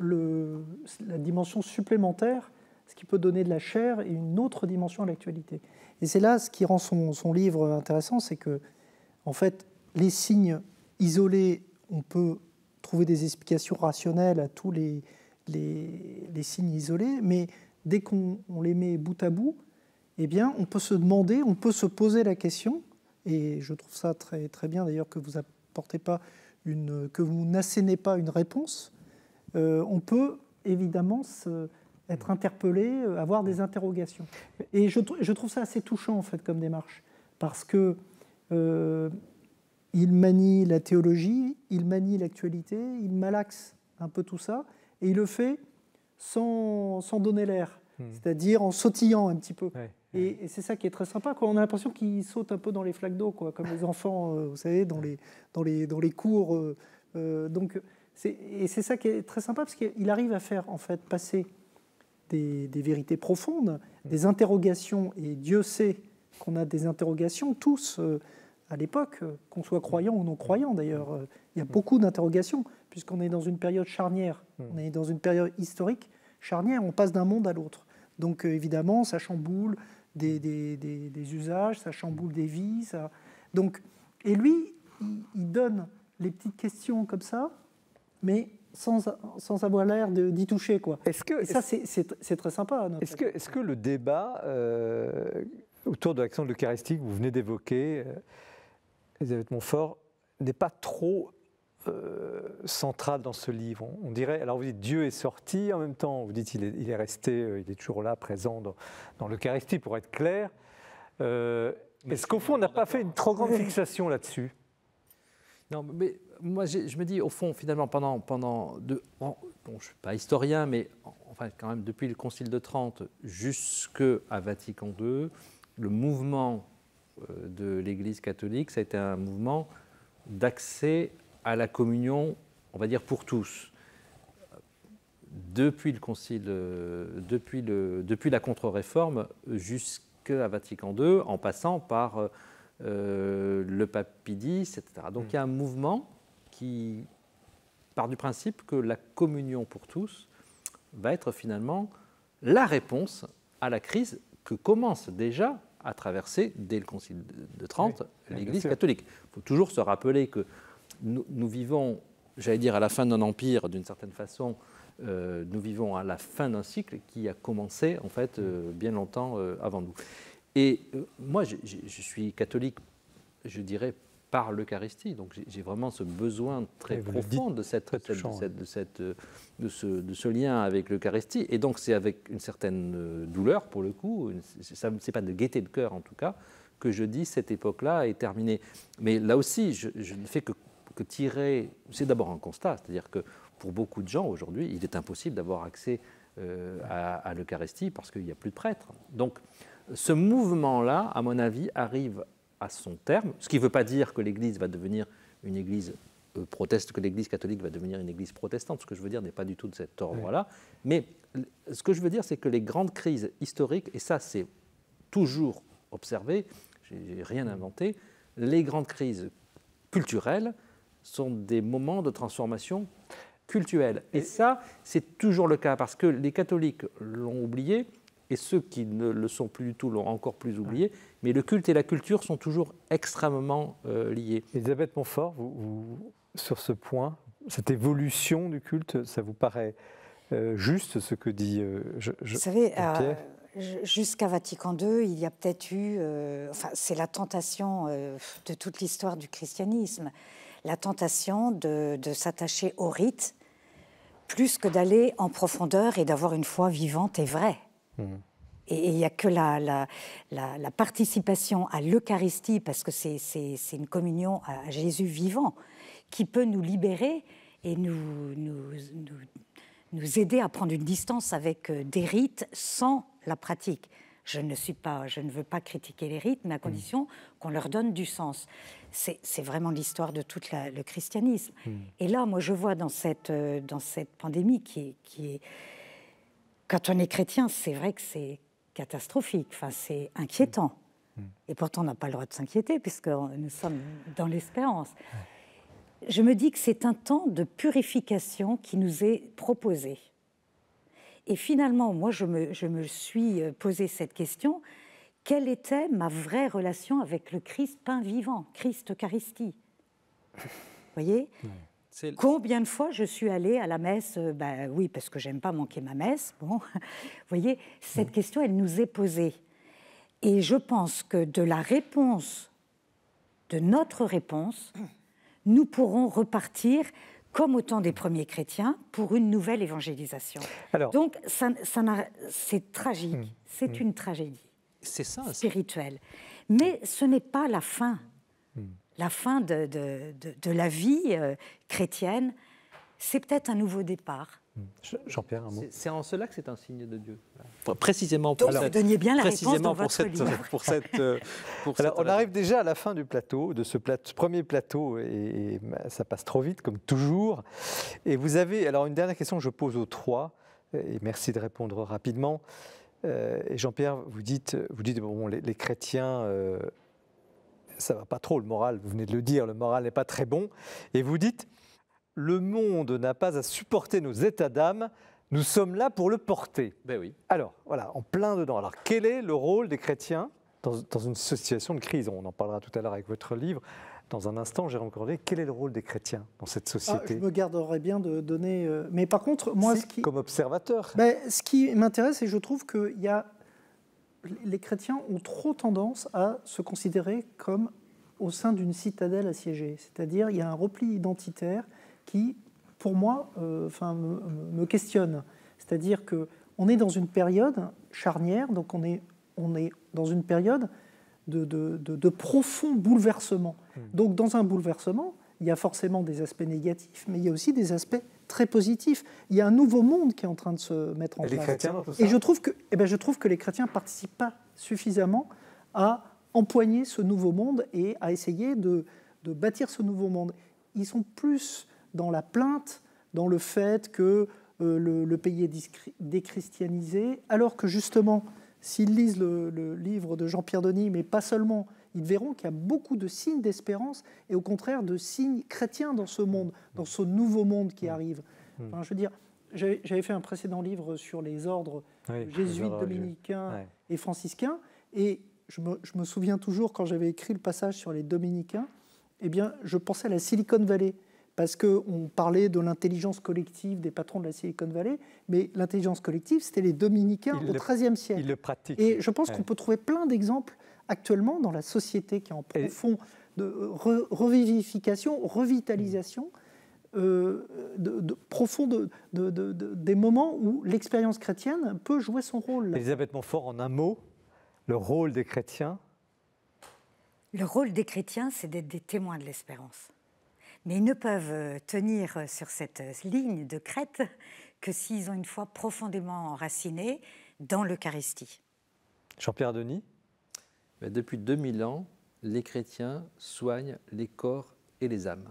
[SPEAKER 2] le, la dimension supplémentaire ce qui peut donner de la chair et une autre dimension à l'actualité. Et c'est là ce qui rend son, livre intéressant, c'est que, en fait, les signes isolés, on peut trouver des explications rationnelles à tous les, signes isolés, mais dès qu'on les met bout à bout, eh bien, on peut se demander, on peut se poser la question, et je trouve ça très, bien d'ailleurs que vous apportez pas une, que vous n'assénez pas une réponse, euh, on peut évidemment se être interpellé, euh, avoir des interrogations. Et je, trouve ça assez touchant, en fait, comme démarche, parce que euh, il manie la théologie, il manie l'actualité, il malaxe un peu tout ça, et il le fait sans, sans donner l'air, hmm. c'est-à-dire en sautillant un petit peu. Et, c'est ça qui est très sympa. Quoi. On a l'impression qu'il saute un peu dans les flaques d'eau, quoi, comme les enfants, euh, vous savez, dans les, dans les, dans les cours. donc, et c'est ça qui est très sympa, parce qu'il arrive à faire, en fait, passer des, vérités profondes, mm. des interrogations, et Dieu sait qu'on a des interrogations, tous euh, à l'époque, euh, qu'on soit croyant ou non croyant d'ailleurs, euh, il y a mm. beaucoup d'interrogations, puisqu'on est dans une période charnière, mm. on est dans une période historique charnière, on passe d'un monde à l'autre. Donc évidemment, ça chamboule des, usages, ça chamboule des vies. Donc, et lui, il, il donne les petites questions comme ça, mais sans, avoir l'air d'y toucher. Quoi. Est-ce que, Et ça, c'est très sympa. Est-ce
[SPEAKER 1] que, est que le débat euh, autour de l'action de l'Eucharistie que vous venez d'évoquer, euh, Montfort, n'est pas trop euh, central dans ce livre on, dirait, alors vous dites Dieu est sorti, en même temps vous dites il est, resté, euh, il est toujours là, présent dans, dans l'Eucharistie, pour être clair. Est-ce qu'au fond, on n'a pas fait une trop grande fixation là-dessus non, mais moi, je me dis, au fond, finalement,
[SPEAKER 5] pendant. pendant de, bon, je ne suis pas historien, mais enfin, quand même, depuis le Concile de Trente jusqu'à Vatican II, le mouvement euh, de l'Église catholique, ça a été un mouvement d'accès à la communion, on va dire, pour tous. Depuis le Concile, euh, depuis, le, depuis la contre-réforme jusqu'à Vatican II, en passant par euh, euh, le le papidis, etc. Donc mm. il y a un mouvement qui part du principe que la communion pour tous va être finalement la réponse à la crise que commence déjà à traverser dès le Concile de Trente l'Église catholique. Il faut toujours se rappeler que nous, vivons, j'allais dire, à la fin d'un empire, d'une certaine façon, euh, nous vivons à la fin d'un cycle qui a commencé en fait euh, bien longtemps avant nous. Et euh, moi, je, suis catholique, je dirais, par l'Eucharistie. Donc j'ai vraiment ce besoin très profond de, cette, de, cette, euh, de, ce, de ce lien avec l'Eucharistie. Et donc c'est avec une certaine euh, douleur, pour le coup, ce n'est pas de gaieté de cœur en tout cas, que je dis cette époque-là est terminée. Mais là aussi, je, ne fais que, que tirer. C'est d'abord un constat, c'est-à-dire que pour beaucoup de gens aujourd'hui, il est impossible d'avoir accès à, à l'Eucharistie parce qu'il n'y a plus de prêtres. Donc ce mouvement-là, à mon avis, arrive à son terme, ce qui ne veut pas dire que l'Église va devenir une Église euh, proteste, que l'Église catholique va devenir une Église protestante. Ce que je veux dire n'est pas du tout de cet ordre-là. Mais ce que je veux dire, c'est que les grandes crises historiques, et ça c'est toujours observé, j'ai rien inventé, les grandes crises culturelles sont des moments de transformation culturelle. Et ça, c'est toujours le cas, parce que les catholiques l'ont oublié, et ceux qui ne le sont plus du tout l'ont encore plus oublié, mais le culte et la culture sont toujours
[SPEAKER 1] extrêmement euh, liés. Elisabeth Montfort, vous, sur ce point, cette évolution du culte, ça vous paraît euh, juste ce que dit euh, vous savez, euh,
[SPEAKER 3] Jusqu'à Vatican II, il y a peut-être eu, enfin c'est la tentation de toute l'histoire du christianisme, la tentation de, de s'attacher au rite plus que d'aller en profondeur et d'avoir une foi vivante et vraie. Et il n'y a que la, participation à l'Eucharistie, parce que c'est une communion à Jésus vivant, qui peut nous libérer et nous, nous, aider à prendre une distance avec euh, des rites sans la pratique. Je ne suis pas, je ne veux pas critiquer les rites, mais à mm. condition qu'on leur donne du sens. C'est vraiment l'histoire de tout le christianisme. Mm. Et là, moi, je vois dans cette, euh, dans cette pandémie qui qui est quand on est chrétien, c'est vrai que c'est catastrophique, enfin, c'est inquiétant. Mm. Et pourtant, on n'a pas le droit de s'inquiéter, puisque nous sommes dans l'espérance. Je me dis que c'est un temps de purification qui nous est proposé. Et finalement, moi, je me, je me suis euh, posé cette question. Quelle était ma vraie relation avec le Christ pain vivant, Christ Eucharistie Vous voyez Combien de fois je suis allée à la messe Ben oui, parce que j'aime pas manquer ma messe. Bon, vous voyez, cette mm. question, elle nous est posée. Et je pense que de la réponse, de notre réponse, mm. nous pourrons repartir comme au temps des premiers chrétiens, pour une nouvelle évangélisation. Donc, ça, c'est tragique, mm. c'est une tragédie. ça. Spirituelle. Mais ce n'est pas la fin la fin de, la vie euh, chrétienne, c'est peut-être un nouveau départ.
[SPEAKER 5] Jean-Pierre, un mot. C'est en cela que c'est un signe de Dieu. Précisément pour Donc, cette, bien la réponse pour, cette,
[SPEAKER 1] pour euh, cette, on arrive déjà à la fin du plateau, de ce premier plateau, et, ça passe trop vite, comme toujours. Et vous avez. Alors, une dernière question que je pose aux trois, et merci de répondre rapidement. Euh, et Jean-Pierre, vous dites, vous dites bon, les, chrétiens ça va pas trop le moral, vous venez de le dire, le moral n'est pas très bon. Et vous dites, le monde n'a pas à supporter nos états d'âme, nous sommes là pour le porter. Ben oui. Alors, voilà, en plein dedans. Alors, quel est le rôle des chrétiens dans, une situation de crise On en parlera tout à l'heure avec votre livre. Dans un instant, Jérôme Cordier, quel est le rôle des chrétiens dans cette ah, société Je
[SPEAKER 2] me garderais bien de donner. Euh, mais par contre, moi, ce qui. Comme observateur. Ben, ce qui m'intéresse, et je trouve qu'il y a les chrétiens ont trop tendance à se considérer comme au sein d'une citadelle assiégée. C'est-à-dire, il y a un repli identitaire qui, pour moi, euh, enfin, me, questionne. C'est-à-dire que on est dans une période charnière, donc on est, dans une période de, de profond bouleversement. Hmm. Donc, dans un bouleversement, il y a forcément des aspects négatifs, mais il y a aussi des aspects très positif. Il y a un nouveau monde qui est en train de se mettre en place. Et je trouve que, eh ben, je trouve que les chrétiens participent pas suffisamment à empoigner ce nouveau monde et à essayer de, bâtir ce nouveau monde. Ils sont plus dans la plainte, dans le fait que euh, le, pays est déchristianisé, alors que justement, s'ils lisent le, le livre de Jean-Pierre Denis, mais pas seulement, ils verront qu'il y a beaucoup de signes d'espérance et au contraire de signes chrétiens dans ce monde, dans ce nouveau monde qui mm. arrive. Mm. je veux dire, j'avais fait un précédent livre sur les ordres jésuites, dominicains et franciscains, et je me, souviens toujours quand j'avais écrit le passage sur les dominicains, eh bien, je pensais à la Silicon Valley parce qu'on parlait de l'intelligence collective des patrons de la Silicon Valley, mais l'intelligence collective, c'était les dominicains au XIIIe siècle. Ils le pratiquent. Et je pense qu'on peut trouver plein d'exemples actuellement dans la société qui est en profond de euh, revivification, revitalisation. Mmh. Euh, profond des moments où l'expérience chrétienne peut jouer son rôle.
[SPEAKER 1] Elisabeth Montfort, en un mot, le rôle des chrétiens
[SPEAKER 3] Le rôle des chrétiens, c'est d'être des témoins de l'espérance. Mais ils ne peuvent euh, tenir sur cette ligne de crête que s'ils ont une foi profondément enracinée dans l'Eucharistie.
[SPEAKER 5] Jean-Pierre Denis mais depuis 2000 ans, les chrétiens soignent les corps et les âmes.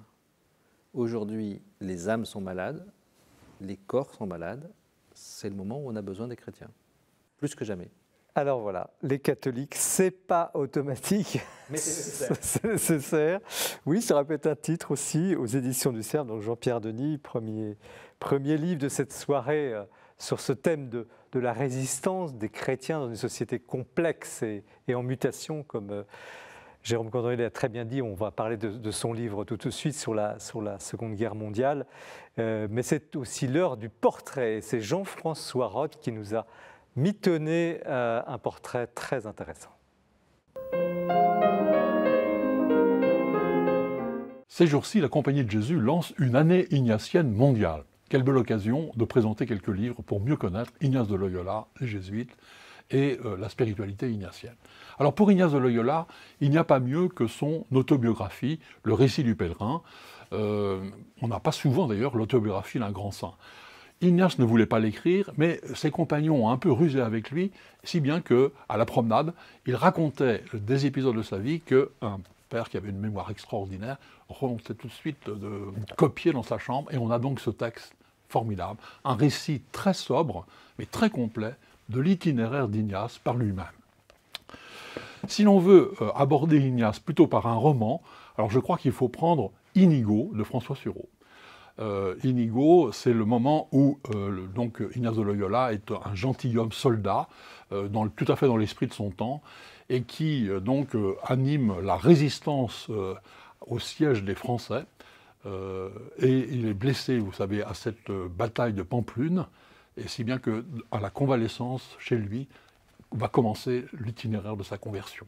[SPEAKER 5] Aujourd'hui, les âmes sont
[SPEAKER 1] malades, les corps sont malades, c'est le moment où on a besoin des chrétiens, plus que jamais. Alors voilà, les catholiques, c'est pas automatique, mais c'est nécessaire. nécessaire. Oui, ça répète un titre aussi aux éditions du CERN, donc Jean-Pierre Denis, premier, premier livre de cette soirée euh, sur ce thème de, de la résistance des chrétiens dans une société complexe et, en mutation, comme euh, Jérôme Condoré l'a très bien dit. On va parler de, son livre tout de suite sur la, Seconde Guerre mondiale. Euh, mais c'est aussi l'heure du portrait. C'est Jean-François Roth qui nous a mitonné euh, un portrait très intéressant.
[SPEAKER 6] Ces jours-ci, la Compagnie de Jésus lance une année ignatienne mondiale. Quelle belle occasion de présenter quelques livres pour mieux connaître Ignace de Loyola, les jésuites, et euh, la spiritualité ignatienne. Alors pour Ignace de Loyola, il n'y a pas mieux que son autobiographie, Le récit du pèlerin. Euh, on n'a pas souvent d'ailleurs l'autobiographie d'un grand saint. Ignace ne voulait pas l'écrire, mais ses compagnons ont un peu rusé avec lui, si bien que, à la promenade, il racontait des épisodes de sa vie que qui avait une mémoire extraordinaire, remontait tout de suite de copier dans sa chambre, et on a donc ce texte formidable, un récit très sobre, mais très complet, de l'itinéraire d'Ignace par lui-même. Si l'on veut euh, aborder Ignace plutôt par un roman, alors je crois qu'il faut prendre Inigo de François Sureau. Euh, Inigo, c'est le moment où euh, donc Ignace de Loyola est un gentilhomme soldat, tout à fait dans l'esprit de son temps, et qui euh, donc euh, anime la résistance euh, au siège des Français. et il est blessé, vous savez, à cette bataille de Pamplune, et si bien que à la convalescence chez lui va commencer l'itinéraire de sa conversion.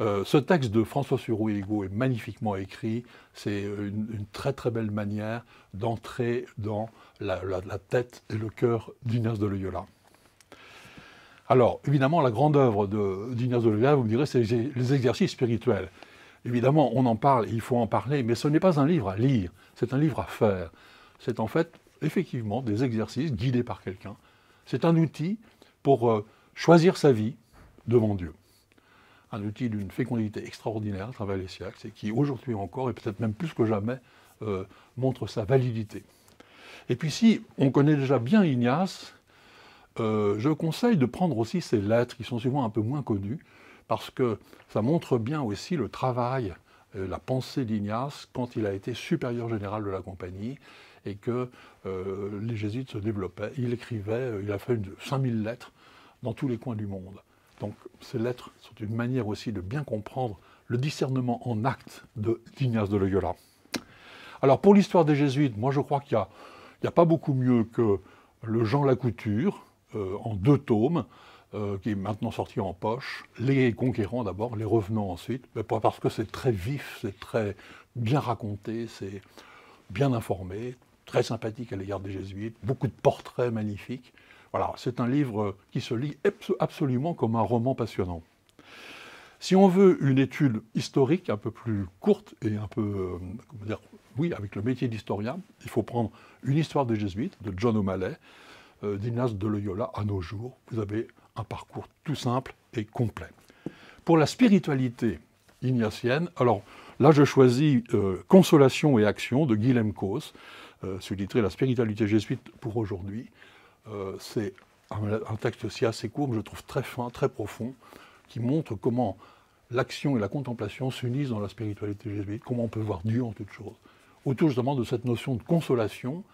[SPEAKER 6] ce texte de François Surouilgo est magnifiquement écrit. C'est une, très très belle manière d'entrer dans la, tête et le cœur d'Inès de Loyola. Alors, évidemment, la grande œuvre d'Ignace de Loyola, vous me direz, c'est les exercices spirituels. Évidemment, on en parle, il faut en parler, mais ce n'est pas un livre à lire, c'est un livre à faire. C'est en fait, effectivement, des exercices guidés par quelqu'un. C'est un outil pour euh, choisir sa vie devant Dieu. Un outil d'une fécondité extraordinaire à travers les siècles et qui, aujourd'hui encore, et peut-être même plus que jamais, euh, montre sa validité. Et puis si on connaît déjà bien Ignace, euh, je conseille de prendre aussi ces lettres qui sont souvent un peu moins connues, parce que ça montre bien aussi le travail, euh, la pensée d'Ignace quand il a été supérieur général de la compagnie et que euh, les jésuites se développaient. Il écrivait, il a fait 5000 lettres dans tous les coins du monde. Donc ces lettres sont une manière aussi de bien comprendre le discernement en acte d'Ignace de, de Loyola. Alors pour l'histoire des jésuites, moi je crois qu'il n'y a, a, pas beaucoup mieux que le Jean Lacouture, euh, en deux tomes, euh, qui est maintenant sorti en poche. Les conquérants d'abord, les revenants ensuite, parce que c'est très vif, c'est très bien raconté, c'est bien informé, très sympathique à l'égard des jésuites, beaucoup de portraits magnifiques. Voilà, c'est un livre qui se lit absolument comme un roman passionnant. Si on veut une étude historique un peu plus courte et un peu, euh, comment dire, oui, avec le métier d'historien, il faut prendre une histoire des jésuites de John O'Malley, euh, d'Ignace de Loyola à nos jours. Vous avez un parcours tout simple et complet. Pour la spiritualité ignatienne, alors là je choisis euh, Consolation et Action de Guilhem Cos, euh, sous-titré La spiritualité jésuite pour aujourd'hui. Euh, c'est un, texte aussi assez court, mais je trouve très fin, très profond, qui montre comment l'action et la contemplation s'unissent dans la spiritualité jésuite, comment on peut voir Dieu en toute chose. Autour justement de cette notion de consolation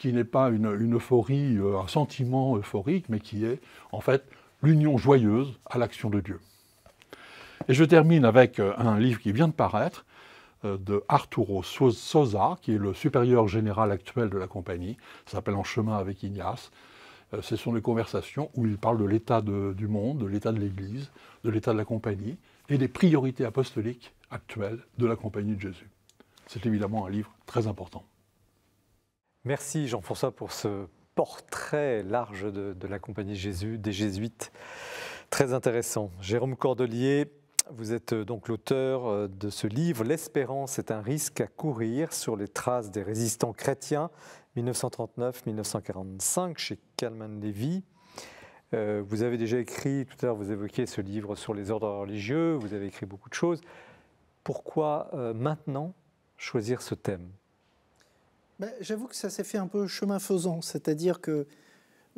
[SPEAKER 6] qui n'est pas une, euphorie, euh, un sentiment euphorique, mais qui est en fait l'union joyeuse à l'action de Dieu. Et je termine avec euh, un livre qui vient de paraître, euh, de Arturo Sosa, qui est le supérieur général actuel de la compagnie. Ça s'appelle En chemin avec Ignace. Ce sont des conversations où il parle de l'état du monde, de l'état de l'Église, de l'état de la compagnie et des priorités apostoliques actuelles de la compagnie de Jésus. C'est évidemment un livre très important.
[SPEAKER 1] Merci Jean-François pour ce portrait large de, la Compagnie Jésus, des Jésuites. Très intéressant. Jérôme Cordelier, vous êtes euh, donc l'auteur euh, de ce livre L'espérance est un risque à courir sur les traces des résistants chrétiens 1939-1945 chez Kalman Levy. Euh, vous avez déjà écrit, tout à l'heure vous évoquiez ce livre sur les ordres religieux, vous avez écrit beaucoup de choses. Pourquoi maintenant choisir ce thème
[SPEAKER 2] bah, j'avoue que ça s'est fait un peu chemin faisant, c'est-à-dire que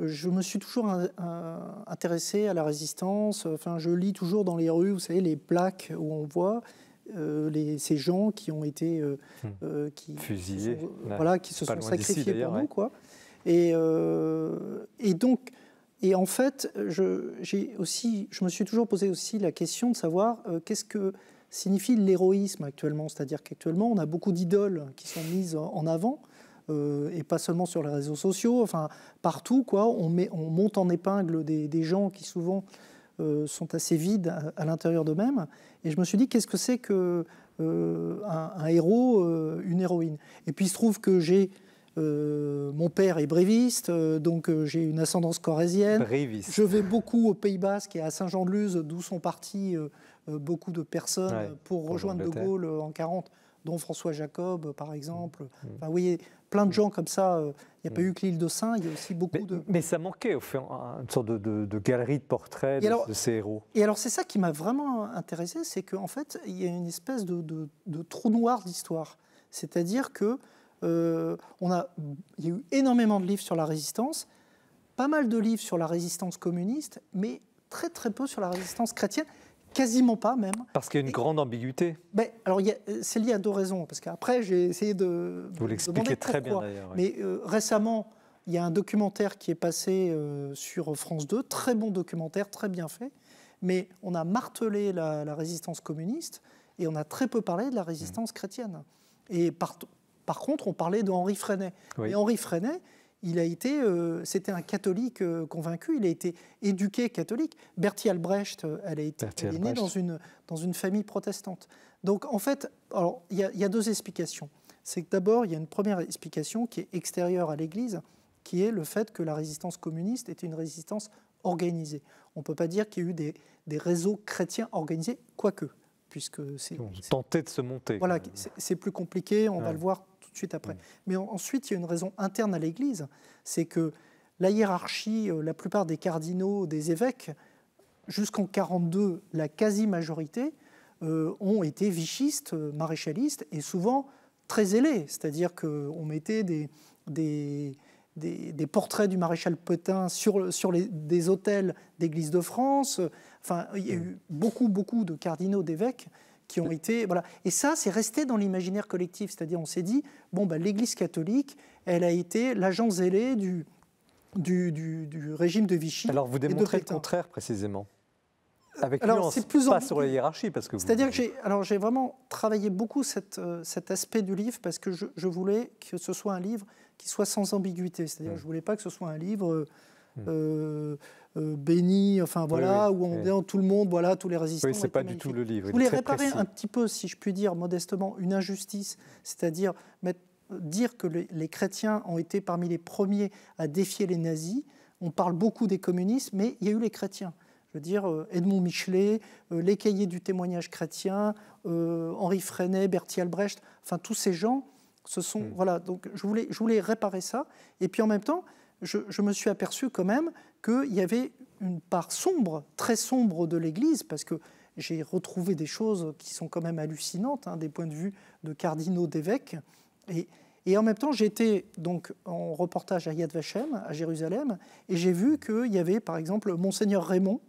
[SPEAKER 2] euh, je me suis toujours intéressé à la résistance. Enfin, je lis toujours dans les rues, vous savez, les plaques où on voit euh, ces gens qui ont été euh, hmm. qui
[SPEAKER 1] fusillés, voilà, qui se sont sacrifiés pour nous,
[SPEAKER 2] quoi. Et, donc, et en fait, je, aussi, je me suis toujours posé aussi la question de savoir qu'est-ce que signifie l'héroïsme actuellement, c'est-à-dire qu'actuellement, on a beaucoup d'idoles qui sont mises en avant. Euh, et pas seulement sur les réseaux sociaux, enfin partout, quoi, on, met, on monte en épingle des, gens qui souvent euh, sont assez vides à, l'intérieur d'eux-mêmes. Et je me suis dit, qu'est-ce que c'est que euh, un, héros, une héroïne Et puis il se trouve que j'ai mon père est bréviste, donc j'ai une ascendance corrézienne. Je vais beaucoup aux Pays Basque et à Saint-Jean-de-Luz, d'où sont partis beaucoup de personnes pour rejoindre De Gaulle en 40, dont François Jacob, par exemple. Mmh, mmh. Enfin, vous voyez, plein de mm. gens comme ça. Euh, il n'y a pas mm. eu que l'île de Saint, il y a aussi beaucoup de.
[SPEAKER 1] Mais ça manquait, au fait, une sorte de, de, galerie de portraits de, ces héros.
[SPEAKER 2] Et alors, c'est ça qui m'a vraiment intéressé, c'est qu'en fait, il y a une espèce de, trou noir d'histoire. C'est-à-dire que euh, on a, il y a eu énormément de livres sur la résistance, pas mal de livres sur la résistance communiste, mais très très peu sur la résistance chrétienne. Quasiment pas même.
[SPEAKER 1] Parce qu'il y a une grande ambiguïté.
[SPEAKER 2] mais ben, alors c'est lié à deux raisons. parce qu'après j'ai essayé de...
[SPEAKER 1] Vous l'expliquez très bien d'ailleurs. Mais
[SPEAKER 2] euh, récemment, il y a un documentaire qui est passé euh, sur France 2, très bon documentaire, très bien fait, mais on a martelé la, résistance communiste et on a très peu parlé de la résistance mmh. chrétienne. Et par, contre, on parlait de Henri Freinet. Et Henri Freinet, il a été, euh, c'était un catholique euh, convaincu, il a été éduqué catholique. Bertie Albrecht, euh, elle, a été, est née dans une, dans une famille protestante. Donc en fait, alors il y, a deux explications. C'est que d'abord, il y a une première explication qui est extérieure à l'Église, qui est le fait que la résistance communiste était une résistance organisée. On ne peut pas dire qu'il y a eu des, des réseaux chrétiens organisés, quoique, puisque c'est...
[SPEAKER 1] tenté de se monter. Voilà,
[SPEAKER 2] c'est plus compliqué, on va le voir suite après. Mm. Mais ensuite, il y a une raison interne à l'Église, c'est que la hiérarchie, euh, la plupart des cardinaux, des évêques, jusqu'en 42, la quasi-majorité, euh, ont été vichistes, euh, maréchalistes, et souvent très ailés. C'est-à-dire qu'on mettait des, des, portraits du maréchal Petain sur, sur les, des hôtels d'Église de France. Enfin, il y a mm. eu beaucoup, beaucoup de cardinaux, d'évêques voilà. Et ça, c'est resté dans l'imaginaire collectif. C'est-à-dire, on s'est dit, bon, bah, l'Église catholique, elle a été l'agent zélé du, du, régime de Vichy. Alors, vous démontrez le contraire,
[SPEAKER 1] précisément. Avec alors, c'est plus pas sur la hiérarchie, parce que. C'est-à-dire que
[SPEAKER 2] j'ai, alors j'ai vraiment travaillé beaucoup euh, cet aspect du livre parce que je, voulais que ce soit un livre qui soit sans ambiguïté. C'est-à-dire, hmm. je voulais pas que ce soit un livre euh, hmm. euh, euh, béni, enfin voilà, où on est dit tout le monde, voilà, tous les résistants. Oui, c'est pas du tout le livre. je voulez réparer un petit peu, si je puis dire modestement, une injustice, c'est-à-dire dire que les, chrétiens ont été parmi les premiers à défier les nazis. On parle beaucoup des communistes, mais il y a eu les chrétiens. Je veux dire, euh, Edmond Michelet, euh, les cahiers du témoignage chrétien, Henri Freinet, Bertie Albrecht, enfin tous ces gens, ce sont. Hmm. Voilà, donc je voulais, je voulais réparer ça. Et puis en même temps, je, me suis aperçu quand même qu'il y avait une part sombre, très sombre de l'Église, parce que j'ai retrouvé des choses qui sont quand même hallucinantes, hein, des points de vue de cardinaux, d'évêques. Et, en même temps, j'étais donc en reportage à Yad Vashem, à Jérusalem, et j'ai vu qu'il y avait par exemple Monseigneur Raymond,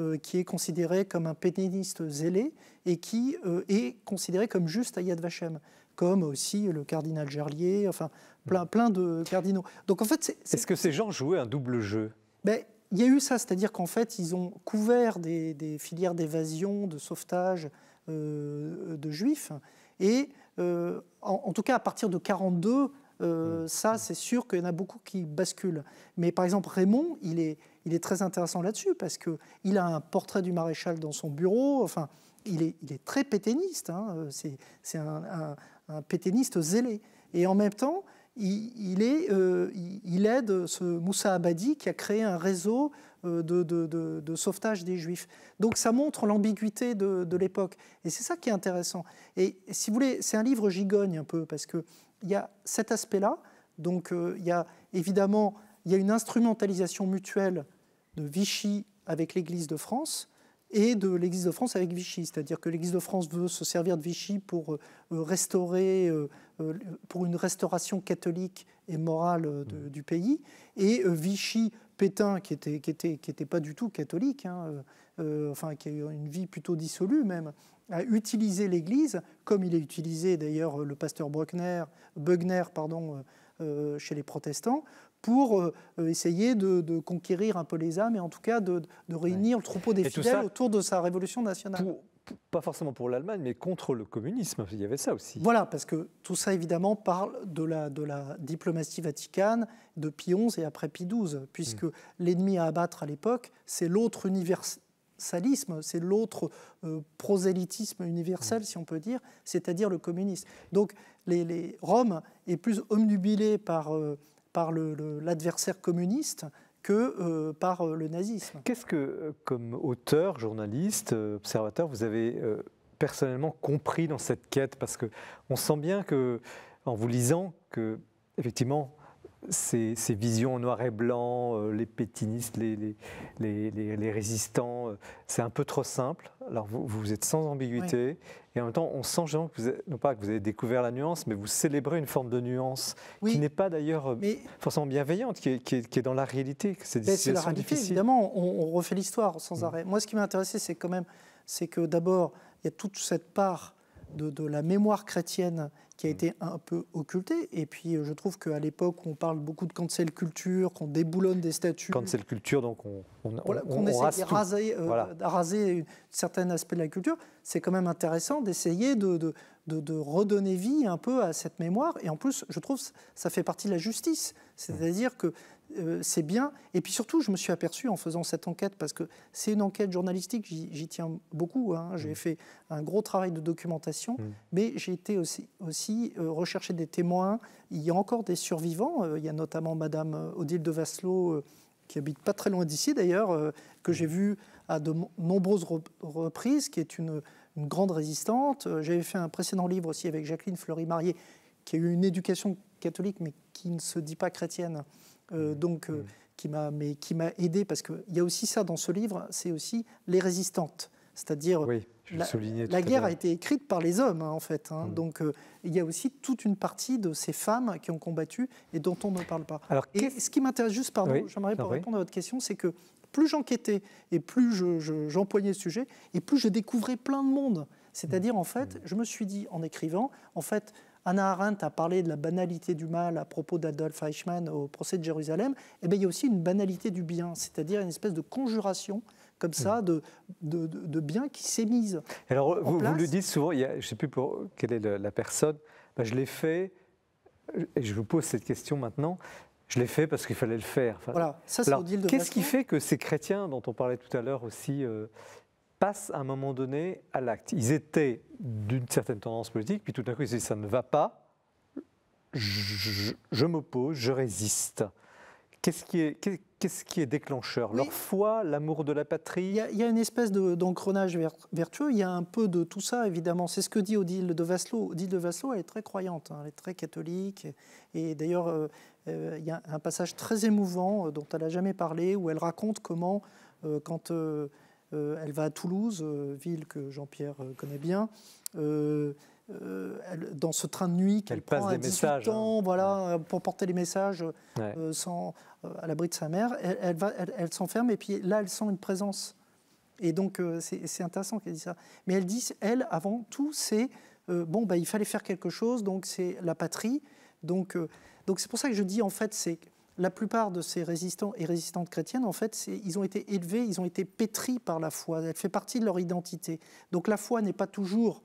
[SPEAKER 2] euh, qui est considéré comme un pénaliste zélé et qui euh, est considéré comme juste à Yad Vashem comme aussi le cardinal Gerlier, enfin plein, mm. plein de cardinaux. Donc en fait,
[SPEAKER 1] Est-ce que ces gens jouaient un double jeu
[SPEAKER 2] ben, il y a eu ça, c'est-à-dire qu'en fait, ils ont couvert des, filières d'évasion, de sauvetage euh, de juifs. Et euh, en, tout cas, à partir de 1942, euh, mm. ça, mm. c'est sûr qu'il y en a beaucoup qui basculent. Mais par exemple, Raymond, il est, il est très intéressant là-dessus parce qu'il a un portrait du maréchal dans son bureau. Enfin, il est, il est très pétainiste. Hein. C'est un, un pétainiste zélé. Et en même temps, euh, il, aide ce Moussa Abadi qui a créé un réseau euh, de, sauvetage des juifs. Donc ça montre l'ambiguïté de, l'époque. Et c'est ça qui est intéressant. Et si vous voulez, c'est un livre gigogne un peu, parce qu'il y a cet aspect-là. Donc euh, il y a évidemment il y a une instrumentalisation mutuelle de Vichy avec l'Église de France et de l'Église de France avec Vichy. C'est-à-dire que l'Église de France veut se servir de Vichy pour euh, euh, restaurer, euh, pour une restauration catholique et morale mmh. du pays. Et Vichy, Pétain, qui n'était qui était, qui était pas du tout catholique, hein, enfin qui a eu une vie plutôt dissolue même, a utilisé l'Église, comme il a utilisé d'ailleurs le pasteur Bruckner, Bugner pardon, chez les protestants, pour euh, euh, essayer de, conquérir un peu les âmes et en tout cas de, réunir le troupeau des fidèles autour de sa révolution nationale. pas forcément pour l'Allemagne, mais contre le communisme, il y avait ça aussi. Voilà, parce que tout ça évidemment parle de la, de la diplomatie vaticane de Pi XI et après Pi XII, puisque hmm. l'ennemi à abattre à l'époque, c'est l'autre universalisme, c'est l'autre euh, prosélytisme universel, hmm. si on peut dire, c'est-à-dire le communisme. Donc les, les Rome est plus omnubilée par par l'adversaire communiste que euh, par euh, le nazisme. Qu'est-ce que, euh,
[SPEAKER 1] comme auteur, journaliste, observateur, vous avez personnellement compris dans cette quête Parce qu'on sent bien que, en vous lisant, que effectivement, ces, visions en noir et blanc, euh, les pétinistes, les, résistants, euh, c'est un peu trop simple. Alors vous, vous êtes sans ambiguïté et en même temps on sent genre que vous avez, non pas que vous avez découvert la nuance, mais vous célébrez une forme de nuance qui n'est pas d'ailleurs euh, forcément bienveillante, qui est, dans la réalité. C'est ben, la évidemment,
[SPEAKER 2] on, refait l'histoire sans mm. arrêt. Moi ce qui m'a intéressé c'est quand même, c'est que d'abord il y a toute cette part de la mémoire chrétienne qui a mm. été un peu occulté. Et puis, euh, je trouve qu'à l'époque on parle beaucoup de cancel culture, qu'on déboulonne des statues Cancel
[SPEAKER 1] culture, donc on, on, voilà, on, essaie d'araser euh,
[SPEAKER 2] raser certains aspects de la culture, c'est quand même intéressant d'essayer de, de, de, redonner vie un peu à cette mémoire. Et en plus, je trouve ça fait partie de la justice. Mm. C'est-à-dire que euh, c'est bien. Et puis surtout, je me suis aperçu en faisant cette enquête, parce que c'est une enquête journalistique, j'y tiens beaucoup. Hein. Mmh. J'ai fait un gros travail de documentation, mmh. mais j'ai été aussi, aussi euh, rechercher des témoins. Il y a encore des survivants. Euh, il y a notamment Madame Odile de Vasselot, qui habite pas très loin d'ici d'ailleurs, que j'ai mmh. vue à de nombreuses reprises, qui est une, une grande résistante. J'avais fait un précédent livre aussi avec Jacqueline Fleury-Marié, qui a eu une éducation catholique, mais qui ne se dit pas chrétienne. Euh, donc, euh, mm. qui m'a, qui m'a aidé parce qu'il y a aussi ça dans ce livre, c'est aussi les résistantes, c'est-à-dire oui, la, la guerre a été écrite par les hommes hein, en fait. Hein. Mm. Donc, euh, il y a aussi toute une partie de ces femmes qui ont combattu et dont on ne parle pas. Alors, et ce qui m'intéresse juste, pardon, j'aimerais répondre à votre question, c'est que plus j'enquêtais et plus j'empoignais le sujet, et plus je découvrais plein de monde. C'est-à-dire, en fait, mm. je me suis dit, en écrivant, en fait, Anna Arendt a parlé de la banalité du mal à propos d'Adolf Eichmann au procès de Jérusalem, eh bien, il y a aussi une banalité du bien, c'est-à-dire une espèce de conjuration comme ça mm. de, de, bien qui s'est mise.
[SPEAKER 1] Alors, vous, lui le dites souvent, je ne sais plus pour quelle est la, personne, bah, je l'ai fait, et je vous pose cette question maintenant, je l'ai fait parce qu'il fallait le faire. voilà, ça Qu'est-ce qui fait que ces chrétiens dont on parlait tout à l'heure aussi, euh, passent à un moment donné à l'acte. Ils étaient d'une certaine tendance politique, puis tout d'un coup ils se disent ça ne va pas, je, m'oppose, je
[SPEAKER 2] résiste. Qu'est-ce qui est, Qu'est-ce qui est déclencheur Leur foi, l'amour de la patrie Il y, a, une espèce de vertueux, il y a un peu de tout ça, évidemment. C'est ce que dit Odile de Vasselot. Odile de Vasselot, elle est très croyante, hein. elle est très catholique. Et, d'ailleurs, euh, euh, il y a un passage très émouvant euh, dont elle n'a jamais parlé, où elle raconte comment, quand euh, elle va à Toulouse, euh, ville que Jean-Pierre euh, connaît bien. elle, dans ce train de nuit qu'elle prend passe à hein. ans, voilà, pour porter les messages sans, à l'abri de sa mère, elle, va, elle, s'enferme et puis là, elle sent une présence. Et donc, c'est intéressant qu'elle dise ça. Mais elle dit, elle, avant tout, c'est bon, bah, il fallait faire quelque chose, donc c'est la patrie. Donc, donc c'est pour ça que je dis, en fait, c'est la plupart de ces résistants et résistantes chrétiennes, en fait, ils ont été élevés, ils ont été pétris par la foi. Elle fait partie de leur identité. Donc la foi n'est pas toujours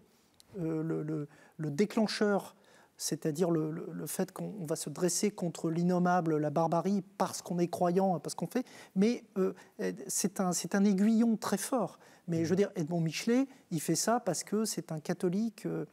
[SPEAKER 2] euh, le, déclencheur, c'est-à-dire le, fait qu'on va se dresser contre l'innommable, la barbarie, parce qu'on est croyant, parce qu'on fait, mais euh, c'est un, aiguillon très fort. Mais je veux dire, Edmond Michelet, il fait ça parce que c'est un catholique. Euh,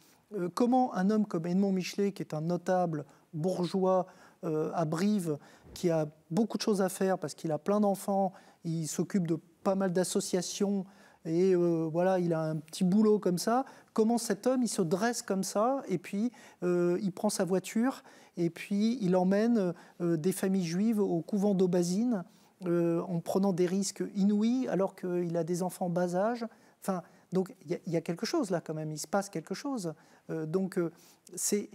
[SPEAKER 2] comment un homme comme Edmond Michelet, qui est un notable bourgeois à Brive, qui a beaucoup de choses à faire parce qu'il a plein d'enfants, il s'occupe de pas mal d'associations et euh, voilà, il a un petit boulot comme ça. Comment cet homme, il se dresse comme ça et puis euh, il prend sa voiture et puis il emmène euh, des familles juives au couvent d'Aubazine en prenant des risques inouïs alors qu'il a des enfants bas âge. Enfin, donc il y, a quelque chose là quand même, il se passe quelque chose. Euh, donc euh, c'est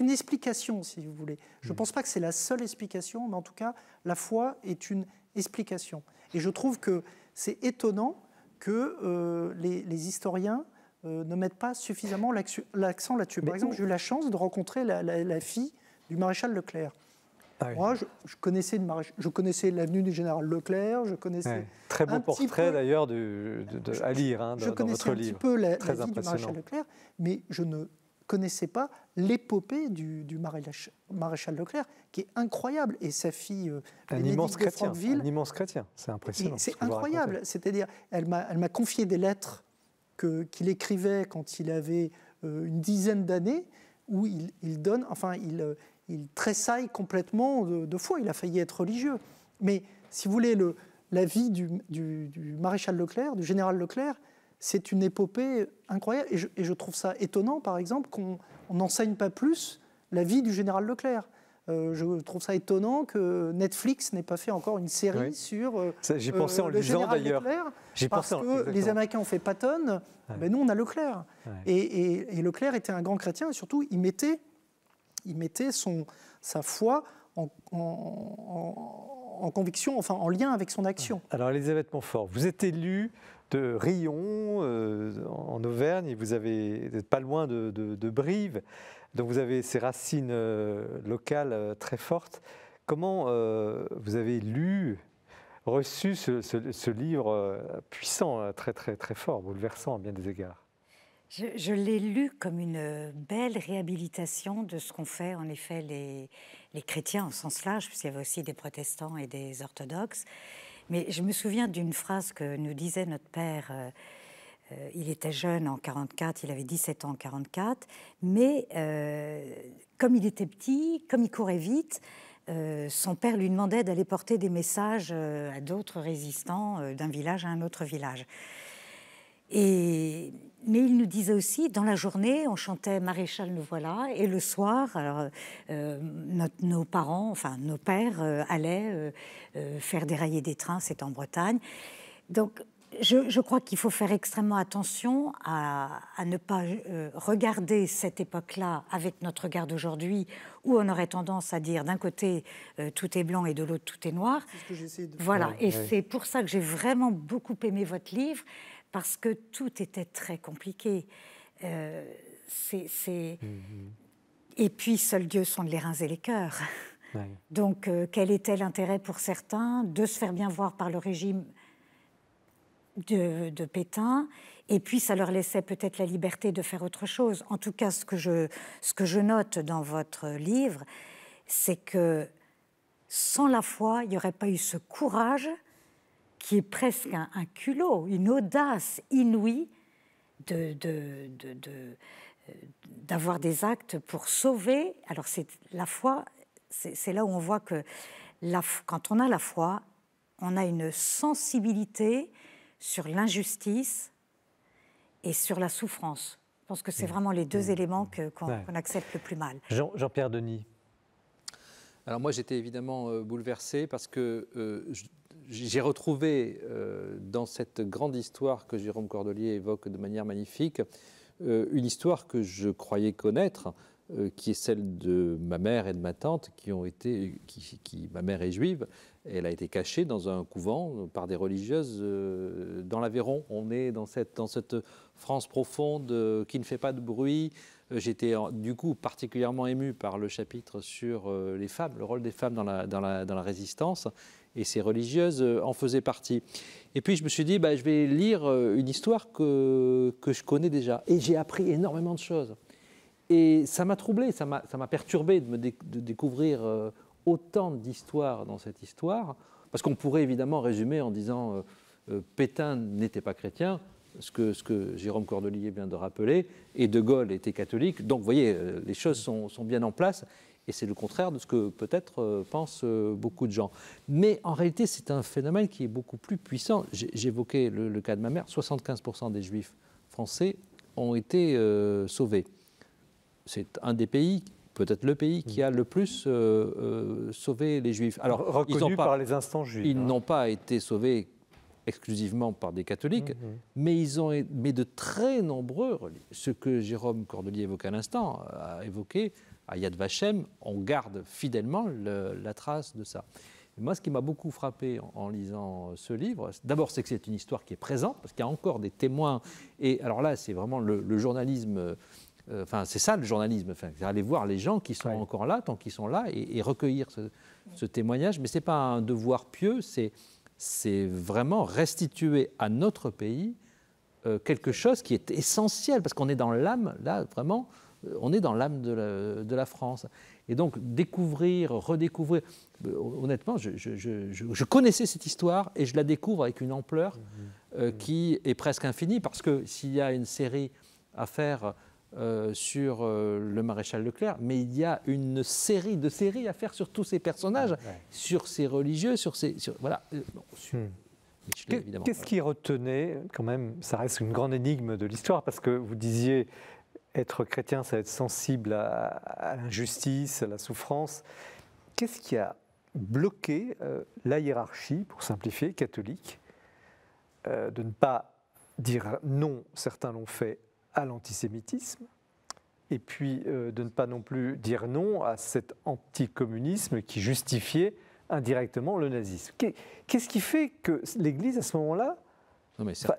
[SPEAKER 2] une explication, si vous voulez. Je ne mm. pense pas que c'est la seule explication, mais en tout cas, la foi est une explication. Et je trouve que c'est étonnant que euh, les, historiens ne mettent pas suffisamment l'accent là-dessus. Par exemple, j'ai eu la chance de rencontrer la, la fille du maréchal Leclerc. Ah Moi, je, connaissais je connaissais l'avenue du général Leclerc, je connaissais. Très beau portrait
[SPEAKER 1] d'ailleurs de, de, à lire hein, je dans votre livre. Je connaissais un petit peu la, vie du maréchal
[SPEAKER 2] Leclerc, mais je ne connaissais pas l'épopée du, du maréchal Leclerc, qui est incroyable. Et sa fille, euh, un, immense chrétien, immense
[SPEAKER 1] chrétien, c'est impressionnant. C'est incroyable.
[SPEAKER 2] C'est-à-dire, elle m'a confié des lettres qu'il écrivait quand il avait euh, une dizaine d'années, où il, il, donne, enfin, il, euh, il tressaille complètement de, foi, il a failli être religieux. Mais si vous voulez, le, la vie du, maréchal Leclerc, du général Leclerc, c'est une épopée incroyable. Et je, trouve ça étonnant, par exemple, qu'on n'enseigne pas plus la vie du général Leclerc. Euh, je trouve ça étonnant que Netflix n'ait pas fait encore une série sur euh, J'ai euh, pensé en le lisant d'ailleurs. parce que les Américains ont fait Patton, mais ben, nous on a Leclerc. et, et, Leclerc était un grand chrétien et surtout il mettait il mettait son, sa foi en, conviction, enfin en lien avec son action.
[SPEAKER 1] Ah. Alors Elisabeth Montfort, vous êtes élue de Rion euh, en Auvergne et vous, avez, pas loin de, Brive, donc vous avez ces racines euh, locales euh, très fortes. Comment vous avez lu, reçu ce, livre puissant, très très très fort, bouleversant à bien des égards
[SPEAKER 3] je, l'ai lu comme une euh, belle réhabilitation de ce qu'ont fait en effet les, chrétiens en sens large, puisqu'il y avait aussi des protestants et des orthodoxes. Mais je me souviens d'une phrase que nous disait notre père. Euh, euh, il était jeune en 44, il avait 17 ans en 44, mais comme il était petit, comme il courait vite, son père lui demandait d'aller porter des messages à d'autres résistants d'un village à un autre village mais il nous disait aussi, dans la journée, on chantait Maréchal nous voilà, et le soir, euh, nos parents, enfin nos pères, euh, allaient euh, faire dérailler des trains, c'est en Bretagne. Donc je, crois qu'il faut faire extrêmement attention à, ne pas regarder cette époque-là avec notre regard d'aujourd'hui, où on aurait tendance à dire d'un côté tout est blanc et de l'autre tout est noir. Voilà, et c'est pour ça que j'ai vraiment beaucoup aimé votre livre parce que tout était très compliqué. Euh, mhm. Et puis, seuls Dieu sont les reins et les cœurs. Donc, euh, quel était l'intérêt pour certains de se faire bien voir par le régime de, Pétain Et puis, ça leur laissait peut-être la liberté de faire autre chose. En tout cas, ce que je, ce que je note dans votre livre, c'est que sans la foi, il n'y aurait pas eu ce courage qui est presque un, culot, une audace inouïe de, de, euh, d'avoir des actes pour sauver. Alors c'est la foi, c'est là où on voit que la, quand on a la foi, on a une sensibilité sur l'injustice et sur la souffrance. Je pense que c'est mmh. vraiment les deux mmh. éléments mmh. qu'on accepte le plus mal.
[SPEAKER 1] Jean-Pierre
[SPEAKER 5] Denis. Alors moi j'étais évidemment euh, bouleversé parce que euh, j'ai retrouvé euh, dans cette grande histoire que Jérôme Cordelier évoque de manière magnifique, euh, une histoire que je croyais connaître, euh, qui est celle de ma mère et de ma tante, qui ont été, qui, ma mère est juive, elle a été cachée dans un couvent par des religieuses dans l'Aveyron. On est dans cette, dans cette France profonde qui ne fait pas de bruit. J'étais du coup particulièrement ému par le chapitre sur les femmes, le rôle des femmes dans dans la, dans la résistance et ces religieuses euh, en faisaient partie. Et puis je me suis dit, bah, je vais lire euh, une histoire que, que je connais déjà. Et j'ai appris énormément de choses. Et ça m'a troublé, ça m'a perturbé de me découvrir euh, autant d'histoires dans cette histoire, parce qu'on pourrait évidemment résumer en disant Pétain n'était pas chrétien, ce que, ce que, Jérôme Cordelier vient de rappeler, et De Gaulle était catholique. Donc, vous voyez, les choses sont, sont bien en place. Et c'est le contraire de ce que peut-être euh, pensent euh, beaucoup de gens. Mais en réalité, c'est un phénomène qui est beaucoup plus puissant. J'évoquais le, cas de ma mère. 75% des juifs français ont été euh, sauvés. C'est un des pays peut-être le pays qui a le plus sauvé les Juifs. Alors, reconnus ils par les instants juifs, Ils hein. n'ont pas été sauvés exclusivement par des catholiques, mm-hmm. mais ils ont, mais de très nombreux, ce que Jérôme Cordelier évoquait à l'instant, a évoqué, à Yad Vashem, on garde fidèlement la trace de ça. moi, ce qui m'a beaucoup frappé en, lisant ce livre, d'abord, c'est que c'est une histoire qui est présente, parce qu'il y a encore des témoins. Et alors là, c'est vraiment le, journalisme. Euh, enfin, c'est ça le journalisme. c'est aller voir les gens qui sont encore là, tant qu'ils sont là, et, recueillir ce, témoignage. Mais ce n'est pas un devoir pieux, c'est, vraiment restituer à notre pays euh, quelque chose qui est essentiel, parce qu'on est dans l'âme, là, vraiment, euh, on est dans l'âme de, la, France. Et donc, découvrir, redécouvrir. Euh, honnêtement, je, connaissais cette histoire et je la découvre avec une ampleur mhm. Euh, mhm. qui est presque infinie, parce que s'il y a une série à faire sur le maréchal Leclerc, mais il y a une série de séries à faire sur tous ces personnages, ah, sur ces religieux, sur ces. voilà.
[SPEAKER 1] Hmm. Qu'est-ce qui retenait, quand même, ça reste une grande énigme de l'histoire, parce que vous disiez être chrétien, va être sensible à, l'injustice, à la souffrance. Qu'est-ce qui a bloqué euh, la hiérarchie, pour simplifier, catholique, euh, de ne pas dire non, certains l'ont fait, à l'antisémitisme, et puis euh, de ne pas non plus dire non à cet anticommunisme qui justifiait indirectement le nazisme. Qu'est-ce qui
[SPEAKER 2] fait que l'Église, à ce moment-là,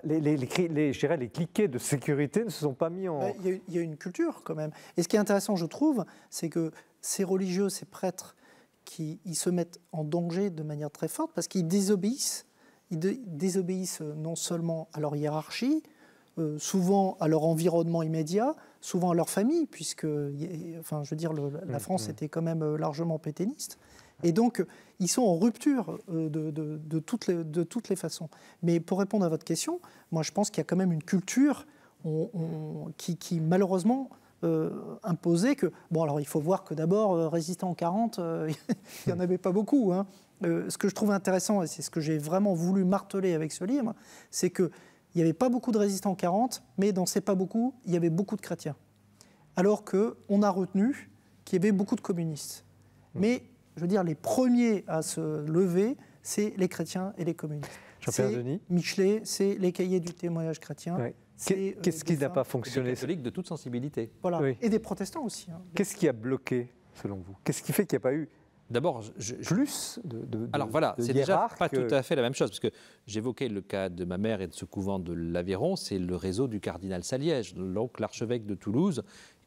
[SPEAKER 2] les, les, les cliquets de sécurité ne se sont pas mis en. Bah, il y, a, il y a une culture quand même. Et ce qui est intéressant, je trouve, c'est que ces religieux, ces prêtres, qui ils se mettent en danger de manière très forte parce qu'ils désobéissent. Ils désobéissent non seulement à leur hiérarchie, euh, souvent à leur environnement immédiat, souvent à leur famille, puisque, enfin, je veux dire, la mmh, France mmh. était quand même euh, largement pétainiste. Et donc, ils sont en rupture euh, de, toutes les, de, toutes les, façons. Mais pour répondre à votre question, moi je pense qu'il y a quand même une culture qui, malheureusement euh, imposait que... Bon alors il faut voir que d'abord, résistants euh, résistant en 40, euh, il n'y en avait pas beaucoup. Hein. ce que je trouve intéressant, et c'est ce que j'ai vraiment voulu marteler avec ce livre, c'est qu'il n'y avait pas beaucoup de résistants en 40, mais dans ces pas beaucoup, il y avait beaucoup de chrétiens. Alors qu'on a retenu qu'il y avait beaucoup de communistes. Mmh. Mais je veux dire, les premiers à se lever, c'est les chrétiens et les communistes. C'est Michelet, c'est les cahiers du témoignage chrétien. Qu'est-ce euh, qui
[SPEAKER 1] n'a pas fonctionné Des catholiques de toute sensibilité. Voilà.
[SPEAKER 2] Et des protestants aussi. Hein.
[SPEAKER 1] Qu'est-ce qui a bloqué, selon vous Qu'est-ce qui fait qu'il n'y a pas eu D'abord, je... plus de, de, Alors voilà, c'est déjà pas tout à fait la
[SPEAKER 5] même chose, parce que j'évoquais le cas de ma mère et de ce couvent de l'Aveyron, c'est le réseau du cardinal Saliège, donc l'archevêque de Toulouse,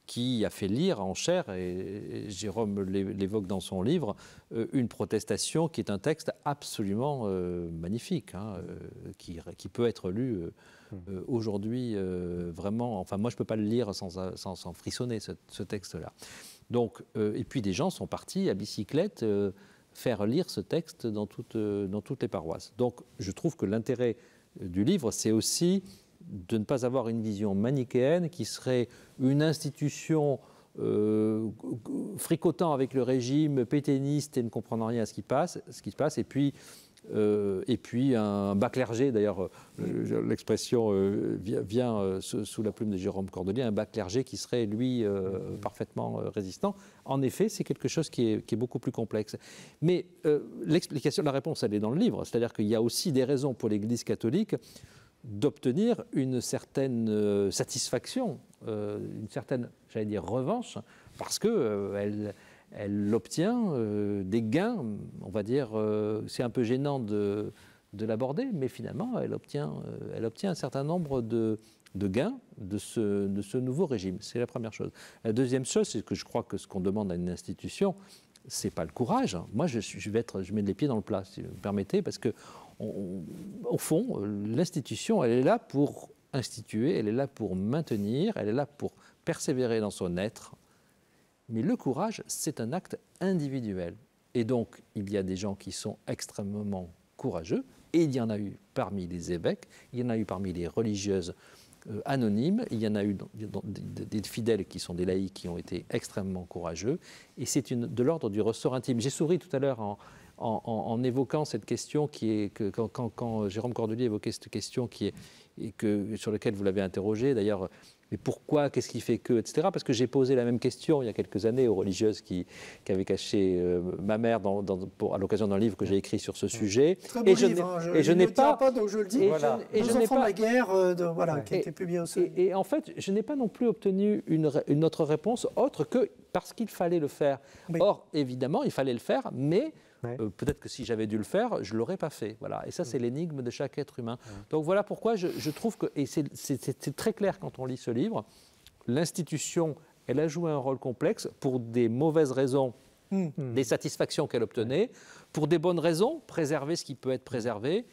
[SPEAKER 5] qui a fait lire en chair, et Jérôme l'évoque dans son livre, euh, une protestation qui est un texte absolument euh, magnifique, hein, euh, qui, qui, peut être lu hmm. aujourd'hui vraiment. Enfin, moi, je ne peux pas le lire sans, sans, frissonner, ce, texte-là. Donc, et puis des gens sont partis à bicyclette faire lire ce texte dans, dans toutes les paroisses. Donc, je trouve que l'intérêt du livre, c'est aussi de ne pas avoir une vision manichéenne qui serait une institution euh, fricotant avec le régime, pétainiste et ne comprenant rien à ce qui, se passe, et puis, euh, et puis un bas clergé, d'ailleurs euh, l'expression vient sous la plume de Jérôme Cordelier, un bas clergé qui serait lui parfaitement résistant. En effet, c'est quelque chose qui est, qui est, beaucoup plus complexe. Mais l'explication, la réponse, elle est dans le livre, c'est-à-dire qu'il y a aussi des raisons pour l'Église catholique d'obtenir une certaine euh, satisfaction, euh, une certaine, j'allais dire, revanche, parce que euh, elle, elle obtient des gains, on va dire, c'est un peu gênant de, l'aborder, mais finalement, elle obtient, elle obtient un certain nombre de, gains de ce, de ce nouveau régime. C'est la première chose. La deuxième chose, c'est que je crois que ce qu'on demande à une institution, c'est pas le courage. Moi, je, je, vais être, je mets les pieds dans le plat, si vous me permettez, parce que au fond, euh, l'institution, elle est là pour instituer, elle est là pour maintenir, elle est là pour persévérer dans son être. Mais le courage, c'est un acte individuel. Et donc, il y a des gens qui sont extrêmement courageux, et il y en a eu parmi les évêques, il y en a eu parmi les religieuses euh, anonymes, il y en a eu des, fidèles qui sont des laïcs qui ont été extrêmement courageux, et c'est de l'ordre du ressort intime. J'ai souri tout à l'heure en, en, évoquant cette question qui est que quand, Jérôme Cordelier évoquait cette question qui est et que, sur laquelle vous l'avez interrogé d'ailleurs mais pourquoi, qu'est-ce qui fait que, etc. Parce que j'ai posé la même question il y a quelques années aux religieuses qui, qui avaient caché euh, ma mère dans, à l'occasion d'un livre que j'ai écrit sur ce sujet. Très et je, n'ai pas, donc je le dis. Et je, et pas, la
[SPEAKER 2] guerre, euh, voilà, qui a publié Et, en
[SPEAKER 5] fait, je n'ai pas non plus obtenu une, une autre réponse autre que parce qu'il fallait le faire. Or, évidemment, il fallait le faire, mais euh, peut-être que si j'avais dû le faire, je ne l'aurais pas fait. Voilà. Et ça, mm. c'est l'énigme de chaque être humain. Donc voilà pourquoi je, trouve que, et c'est très clair quand on lit ce livre, l'institution, elle a joué un rôle complexe pour des mauvaises raisons mm. Mm. des satisfactions qu'elle obtenait, pour des bonnes raisons, préserver ce qui peut être préservé.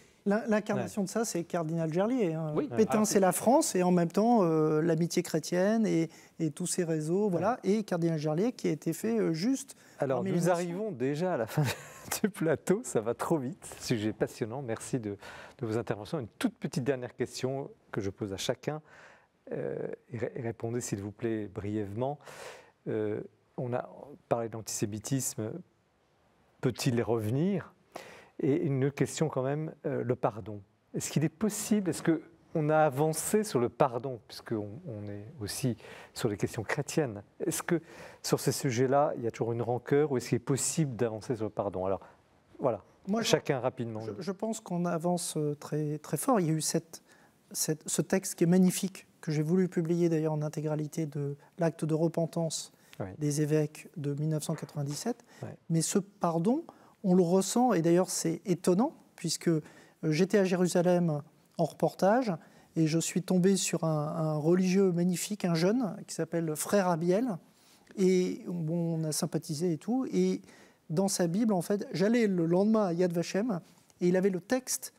[SPEAKER 2] L'incarnation de ça, c'est Cardinal Gerlier. Hein. Oui. Pétain, ah, c'est la France, et en même temps, euh, l'amitié chrétienne et, tous ces réseaux, voilà, et Cardinal Gerlier qui a été fait euh, juste.
[SPEAKER 1] Alors, nous arrivons déjà à la fin. du plateau. Ça va trop vite. Sujet passionnant. Merci de, vos interventions. Une toute petite dernière question que je pose à chacun. Euh, et, répondez, s'il vous plaît, brièvement. Euh, on a parlé d'antisémitisme. Peut-il revenir Et une question quand même, euh, le pardon. Est-ce qu'il est possible, est-ce que on a avancé sur le pardon, puisqu'on on est aussi sur les questions chrétiennes. Est-ce que sur ces sujets-là, il y a toujours une rancœur ou est-ce qu'il est possible d'avancer sur le pardon Alors, voilà, chacun rapidement.
[SPEAKER 2] Je, pense qu'on avance euh, très, très fort. Il y a eu ce texte qui est magnifique, que j'ai voulu publier d'ailleurs en intégralité de l'acte de repentance des évêques de 1997. Mais ce pardon, on le ressent, et d'ailleurs c'est étonnant, puisque euh, j'étais à Jérusalem en reportage et je suis tombé sur un, religieux magnifique, un jeune qui s'appelle Frère Abiel. Et bon, on a sympathisé et tout. Et dans sa Bible, en fait, j'allais le lendemain à Yad Vashem et il avait le texte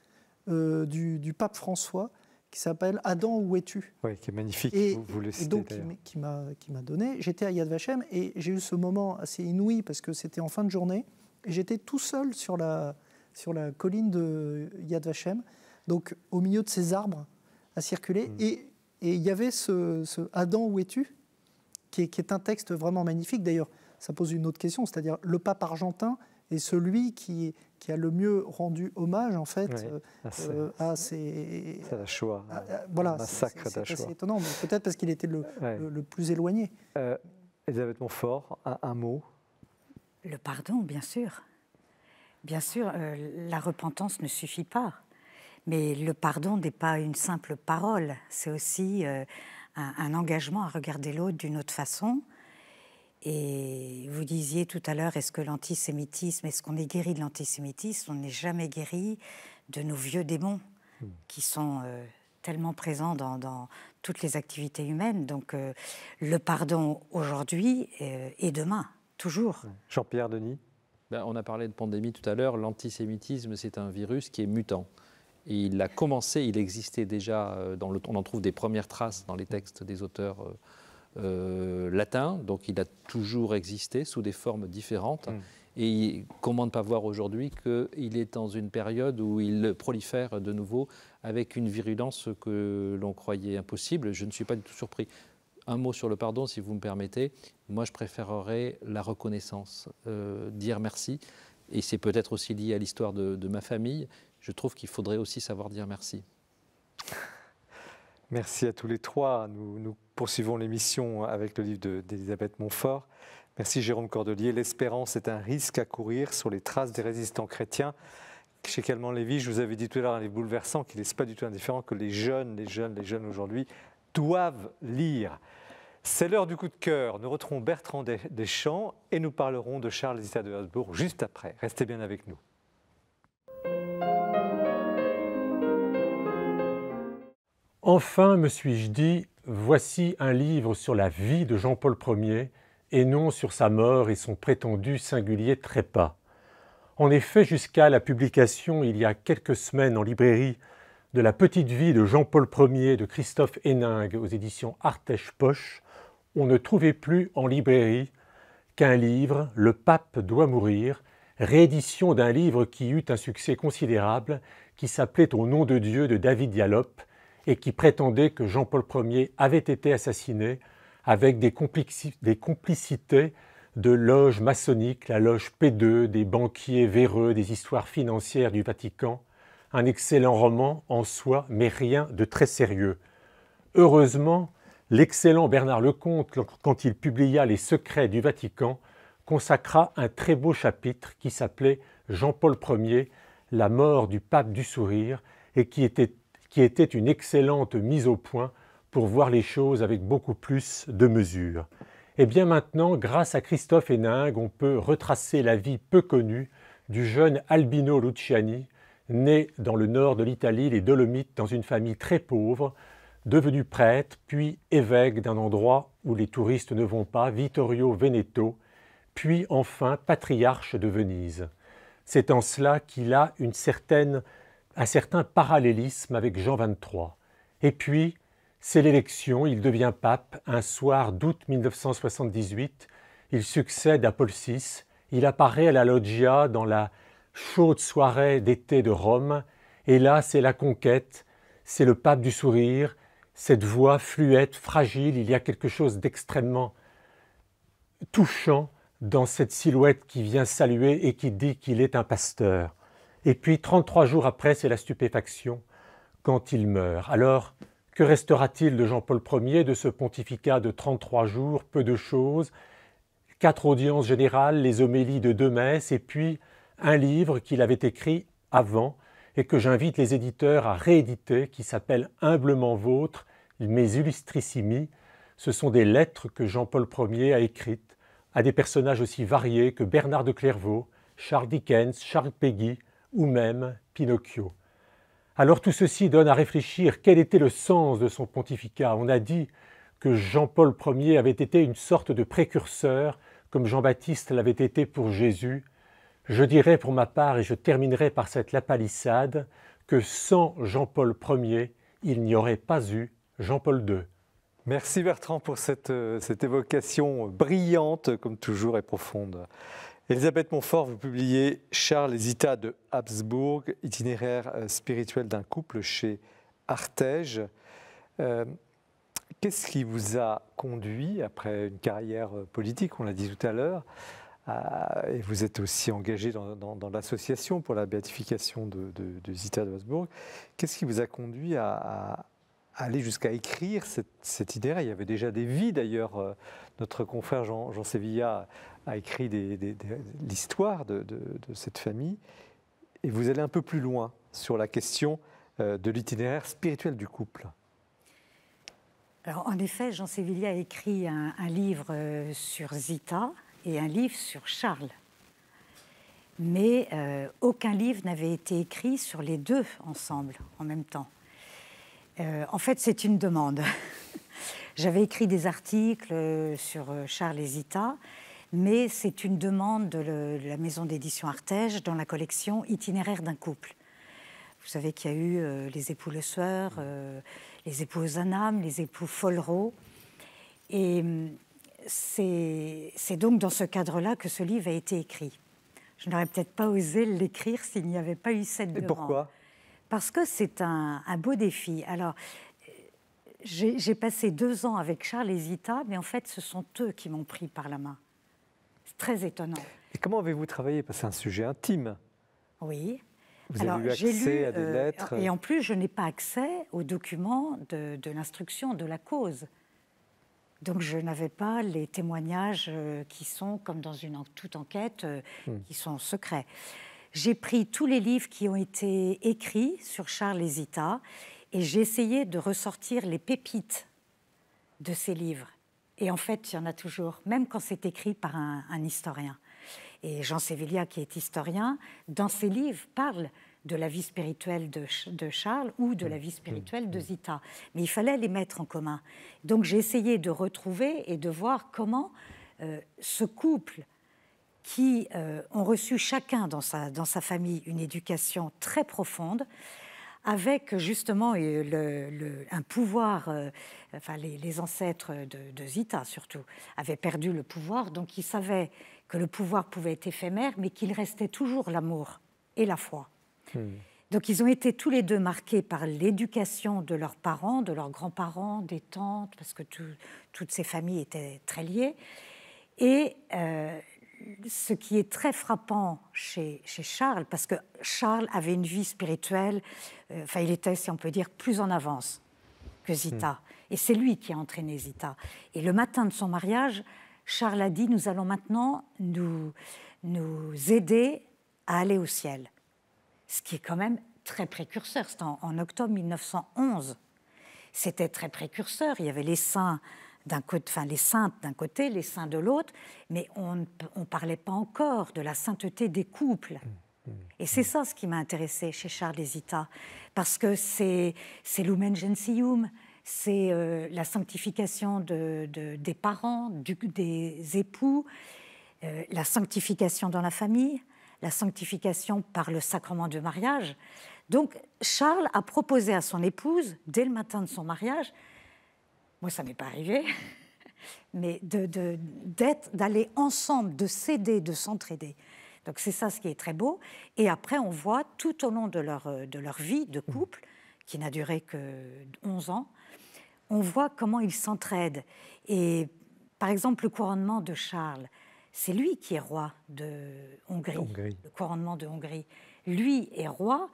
[SPEAKER 2] euh, du, pape François qui s'appelle Adam, où es-tu Oui, qui est magnifique. Et, vous, le et donc, qui m'a donné. J'étais à Yad Vashem et j'ai eu ce moment assez inouï parce que c'était en fin de journée. Et j'étais tout seul sur la, sur la colline de Yad Vashem donc au milieu de ces arbres, à circuler. Hmm. Et il y avait ce, Adam, où es-tu qui est, un texte vraiment magnifique. D'ailleurs, ça pose une autre question, c'est-à-dire le pape argentin est celui qui, a le mieux rendu hommage, en fait, euh, ah, euh, à ces... C'est la voilà, massacre C'est étonnant, peut-être parce qu'il était le, plus éloigné.
[SPEAKER 1] Euh, Elisabeth Montfort, un, mot
[SPEAKER 3] Le pardon, bien sûr. Bien sûr, euh, la repentance ne suffit pas. Mais le pardon n'est pas une simple parole, c'est aussi euh, un, engagement à regarder l'autre d'une autre façon. Et vous disiez tout à l'heure, est-ce que l'antisémitisme, est-ce qu'on est guéri de l'antisémitisme On n'est jamais guéri de nos vieux démons hmm. qui sont euh, tellement présents dans, toutes les activités humaines. Donc euh, le pardon aujourd'hui et demain, toujours. Hmm.
[SPEAKER 1] Jean-Pierre Denis
[SPEAKER 5] ben, On a parlé de pandémie tout à l'heure. L'antisémitisme, c'est un virus qui est mutant. Il a commencé, il existait déjà, euh, dans on en trouve des premières traces dans les textes des auteurs euh, euh, latins, donc il a toujours existé sous des formes différentes. Mm. Et comment ne pas voir aujourd'hui qu'il est dans une période où il prolifère de nouveau avec une virulence que l'on croyait impossible Je ne suis pas du tout surpris. Un mot sur le pardon, si vous me permettez. Moi, je préférerais la reconnaissance, dire merci. Et c'est peut-être aussi lié à l'histoire de, de, ma famille je trouve qu'il faudrait aussi savoir dire merci.
[SPEAKER 1] Merci à tous les trois. Nous, nous poursuivons l'émission avec le livre d'Elisabeth Montfort. Merci Jérôme Cordelier. L'espérance est un risque à courir sur les traces des résistants chrétiens. Chez Calment Lévy, je vous avais dit tout à l'heure un livre bouleversant qui laisse pas du tout indifférent que les jeunes, les jeunes, les jeunes aujourd'hui doivent lire. C'est l'heure du coup de cœur. Nous retrouvons Bertrand Deschamps et nous parlerons de Charles Issa de Habsbourg juste après. Restez bien avec nous.
[SPEAKER 7] Enfin, me suis-je dit, voici un livre sur la vie de Jean-Paul Ier et non sur sa mort et son prétendu singulier trépas. En effet, jusqu'à la publication il y a quelques semaines en librairie de La petite vie de Jean-Paul Ier de Christophe Héningue aux éditions Artèche Poche, on ne trouvait plus en librairie qu'un livre, Le pape doit mourir, réédition d'un livre qui eut un succès considérable, qui s'appelait Au nom de Dieu de David Yalop et qui prétendait que Jean-Paul Ier avait été assassiné avec des, complicités de loges maçonniques, la loge P2, des banquiers véreux, des histoires financières du Vatican, un excellent roman en soi, mais rien de très sérieux. Heureusement, l'excellent Bernard Lecomte, quand il publia Les secrets du Vatican, consacra un très beau chapitre qui s'appelait Jean-Paul Ier, la mort du pape du sourire, et qui était qui était une excellente mise au point pour voir les choses avec beaucoup plus de mesure. Et eh bien maintenant, grâce à Christophe Héningue, on peut retracer la vie peu connue du jeune Albino Luciani, né dans le nord de l'Italie, les Dolomites, dans une famille très pauvre, devenu prêtre, puis évêque d'un endroit où les touristes ne vont pas, Vittorio Veneto, puis enfin patriarche de Venise. C'est en cela qu'il a une certaine un certain parallélisme avec Jean XXIII. Et puis, c'est l'élection, il devient pape un soir d'août 1978, il succède à Paul VI, il apparaît à la loggia dans la chaude soirée d'été de Rome, et là c'est la conquête, c'est le pape du sourire, cette voix fluette, fragile, il y a quelque chose d'extrêmement touchant dans cette silhouette qui vient saluer et qui dit qu'il est un pasteur. Et puis 33 jours après, c'est la stupéfaction quand il meurt. Alors, que restera-t-il de Jean-Paul Ier, de ce pontificat de 33 jours Peu de choses. Quatre audiences générales, les homélies de deux messes, et puis un livre qu'il avait écrit avant et que j'invite les éditeurs à rééditer, qui s'appelle Humblement Vôtre, Mes Illustrissimi. Ce sont des lettres que Jean-Paul Ier a écrites à des personnages aussi variés que Bernard de Clairvaux, Charles Dickens, Charles Peggy, ou même Pinocchio. Alors tout ceci donne à réfléchir quel était le sens de son pontificat. On a dit que Jean-Paul Ier avait été une sorte de précurseur, comme Jean-Baptiste l'avait été pour Jésus. Je dirais pour ma part, et je terminerai par cette lapalissade, que sans Jean-Paul Ier, il n'y aurait pas eu Jean-Paul II.
[SPEAKER 1] Merci Bertrand pour euh, cette évocation brillante, comme toujours, et profonde. Elisabeth Montfort, vous publiez Charles et Zita de Habsbourg, itinéraire euh, spirituel d'un couple chez Artege. Euh, qu'est-ce qui vous a conduit, après une carrière euh, politique, on l'a dit tout à l'heure, et vous êtes aussi engagé dans, l'association pour la béatification de, Zita de Habsbourg, qu'est-ce qui vous a conduit à, aller jusqu'à écrire cette, cette idée Il y avait déjà des vies d'ailleurs notre confrère Jean, Jean Sévilla a écrit l'histoire de, cette famille, et vous allez un peu plus loin sur la question euh, de l'itinéraire spirituel du couple.
[SPEAKER 3] Alors, en effet, Jean Sévilla a écrit un, livre euh, sur Zita et un livre sur Charles. Mais euh, aucun livre n'avait été écrit sur les deux ensemble, en même temps. en fait, c'est une demande. J'avais écrit des articles euh, sur euh, Charles Zita, mais c'est une demande de, la maison d'édition Artege dans la collection Itinéraire d'un couple. Vous savez qu'il y a eu euh, les époux Le Soeur, les époux Ozanam, les époux Folro. Et hum, c'est donc dans ce cadre-là que ce livre a été écrit. Je n'aurais peut-être pas osé l'écrire s'il n'y avait pas eu cette demande. Et pourquoi Parce que c'est un, un, beau défi. Alors, j'ai passé deux ans avec Charles et mais en fait, ce sont eux qui m'ont pris par la main. C'est très étonnant.
[SPEAKER 1] Et comment avez-vous travaillé Parce que c'est un sujet intime. Oui. Vous Alors, avez eu accès à des euh, lettres Et en
[SPEAKER 3] plus, je n'ai pas accès aux documents de, l'instruction, de la cause. Donc je n'avais pas les témoignages euh, qui sont, comme dans une toute enquête, euh, hmm. qui sont secrets. J'ai pris tous les livres qui ont été écrits sur Charles et et j'ai essayé de ressortir les pépites de ces livres. Et en fait, il y en a toujours, même quand c'est écrit par un, historien. Et Jean Sévillia, qui est historien, dans ses livres, parle de la vie spirituelle de, Charles ou de la vie spirituelle de Zita. Mais il fallait les mettre en commun. Donc j'ai essayé de retrouver et de voir comment euh, ce couple qui euh, ont reçu chacun dans sa, dans sa famille une éducation très profonde, avec justement un pouvoir, euh, enfin les, ancêtres de, Zita surtout, avaient perdu le pouvoir, donc ils savaient que le pouvoir pouvait être éphémère, mais qu'il restait toujours l'amour et la foi. Hmm. Donc ils ont été tous les deux marqués par l'éducation de leurs parents, de leurs grands-parents, des tantes, parce que toutes ces familles étaient très liées, et euh, ce qui est très frappant chez, Charles, parce que Charles avait une vie spirituelle, euh, enfin il était, si on peut dire, plus en avance que Zita. Hmm. Et c'est lui qui a entraîné Zita. Et le matin de son mariage, Charles a dit, nous allons maintenant nous, nous aider à aller au ciel. Ce qui est quand même très précurseur, c'était en octobre 1911. C'était très précurseur, il y avait les saints d'un côté, enfin les saintes d'un côté, les saints de l'autre, mais on ne parlait pas encore de la sainteté des couples. Mmh, mmh, Et c'est mmh. ça ce qui m'a intéressé chez Charles Hésita, parce que c'est Lumen Gentium, c'est euh, la sanctification des parents, des époux, euh, la sanctification dans la famille, la sanctification par le sacrement du mariage. Donc Charles a proposé à son épouse, dès le matin de son mariage, moi ça m'est pas arrivé, mais d'aller d'aller ensemble, de s'aider, de s'entraider. Donc c'est ça ce qui est très beau. Et après, on voit tout au long de leur, euh, de leur vie de couple, qui n'a duré que 11 ans, on voit comment ils s'entraident. Et par exemple, le couronnement de Charles, c'est lui qui est roi de Hongrie, Hongrie, le couronnement de Hongrie. Lui est roi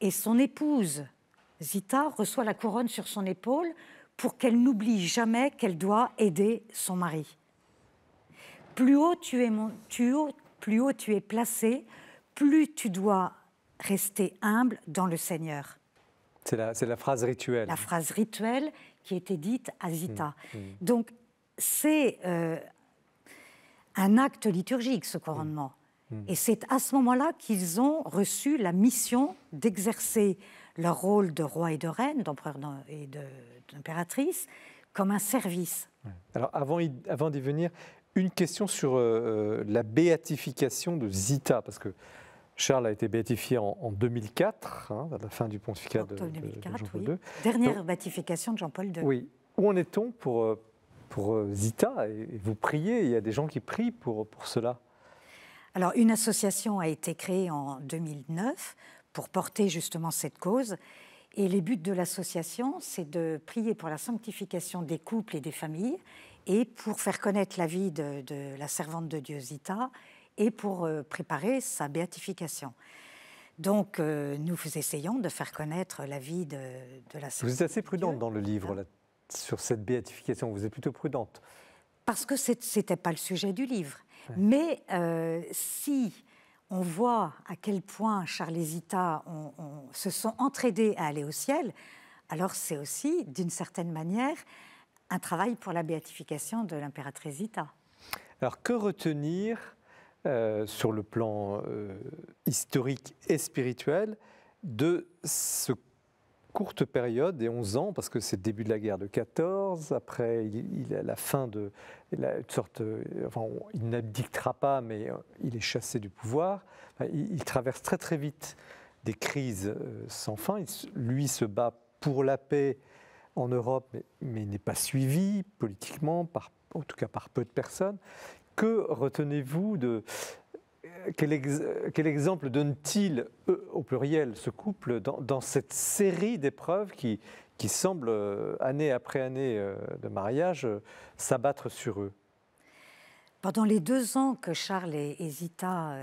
[SPEAKER 3] et son épouse, Zita, reçoit la couronne sur son épaule pour qu'elle n'oublie jamais qu'elle doit aider son mari. Plus haut tu es, placé, plus tu dois rester humble dans le Seigneur.
[SPEAKER 1] C'est la, phrase rituelle. La
[SPEAKER 3] phrase rituelle qui était dite à Zita. Mmh, mmh. Donc, c'est euh, un acte liturgique, ce couronnement. Mmh. Et c'est à ce moment-là qu'ils ont reçu la mission d'exercer leur rôle de roi et de reine, d'empereur et d'impératrice, comme un service.
[SPEAKER 1] Alors avant, avant d'y venir, une question sur euh, euh, la béatification de Zita, parce que Charles a été béatifié en, 2004, hein, à la fin du pontificat de, Jean-Paul II. Dernière
[SPEAKER 3] béatification de Jean-Paul II. Oui.
[SPEAKER 1] Où en est-on pour, euh, pour Zita et vous priez, il y a des gens qui prient pour, pour cela.
[SPEAKER 3] Alors, une association a été créée en 2009 pour porter justement cette cause. Et les buts de l'association, c'est de prier pour la sanctification des couples et des familles, et pour faire connaître la vie de, la servante de Dieu Zita, et pour euh, préparer sa béatification. Donc, euh, nous essayons de faire connaître la vie de, la servante. Vous êtes assez prudente
[SPEAKER 1] dans le livre sur cette béatification, vous êtes plutôt prudente.
[SPEAKER 3] Parce que ce n'était pas le sujet du livre. Mais euh, si on voit à quel point Charles et Zita se sont entraînés à aller au ciel, alors c'est aussi, d'une certaine manière, un travail pour la béatification de l'impératrice Zita.
[SPEAKER 1] Alors que retenir euh, sur le plan euh, historique et spirituel de ce courte période, des 11 ans, parce que c'est le début de la guerre de 14, après il, a la fin de, la, sorte, euh, enfin, il n'abdictera pas, mais euh, il est chassé du pouvoir, il, traverse très très vite des crises euh, sans fin, lui se bat pour la paix en Europe, mais, il n'est pas suivi politiquement, par, en tout cas par peu de personnes. Que retenez-vous de, quel, exemple donne-t-il, euh, au pluriel, ce couple, dans, cette série d'épreuves qui, semblent, semble, euh, année après année euh, de mariage, s'abattre sur eux
[SPEAKER 3] Pendant les deux ans que Charles et Zita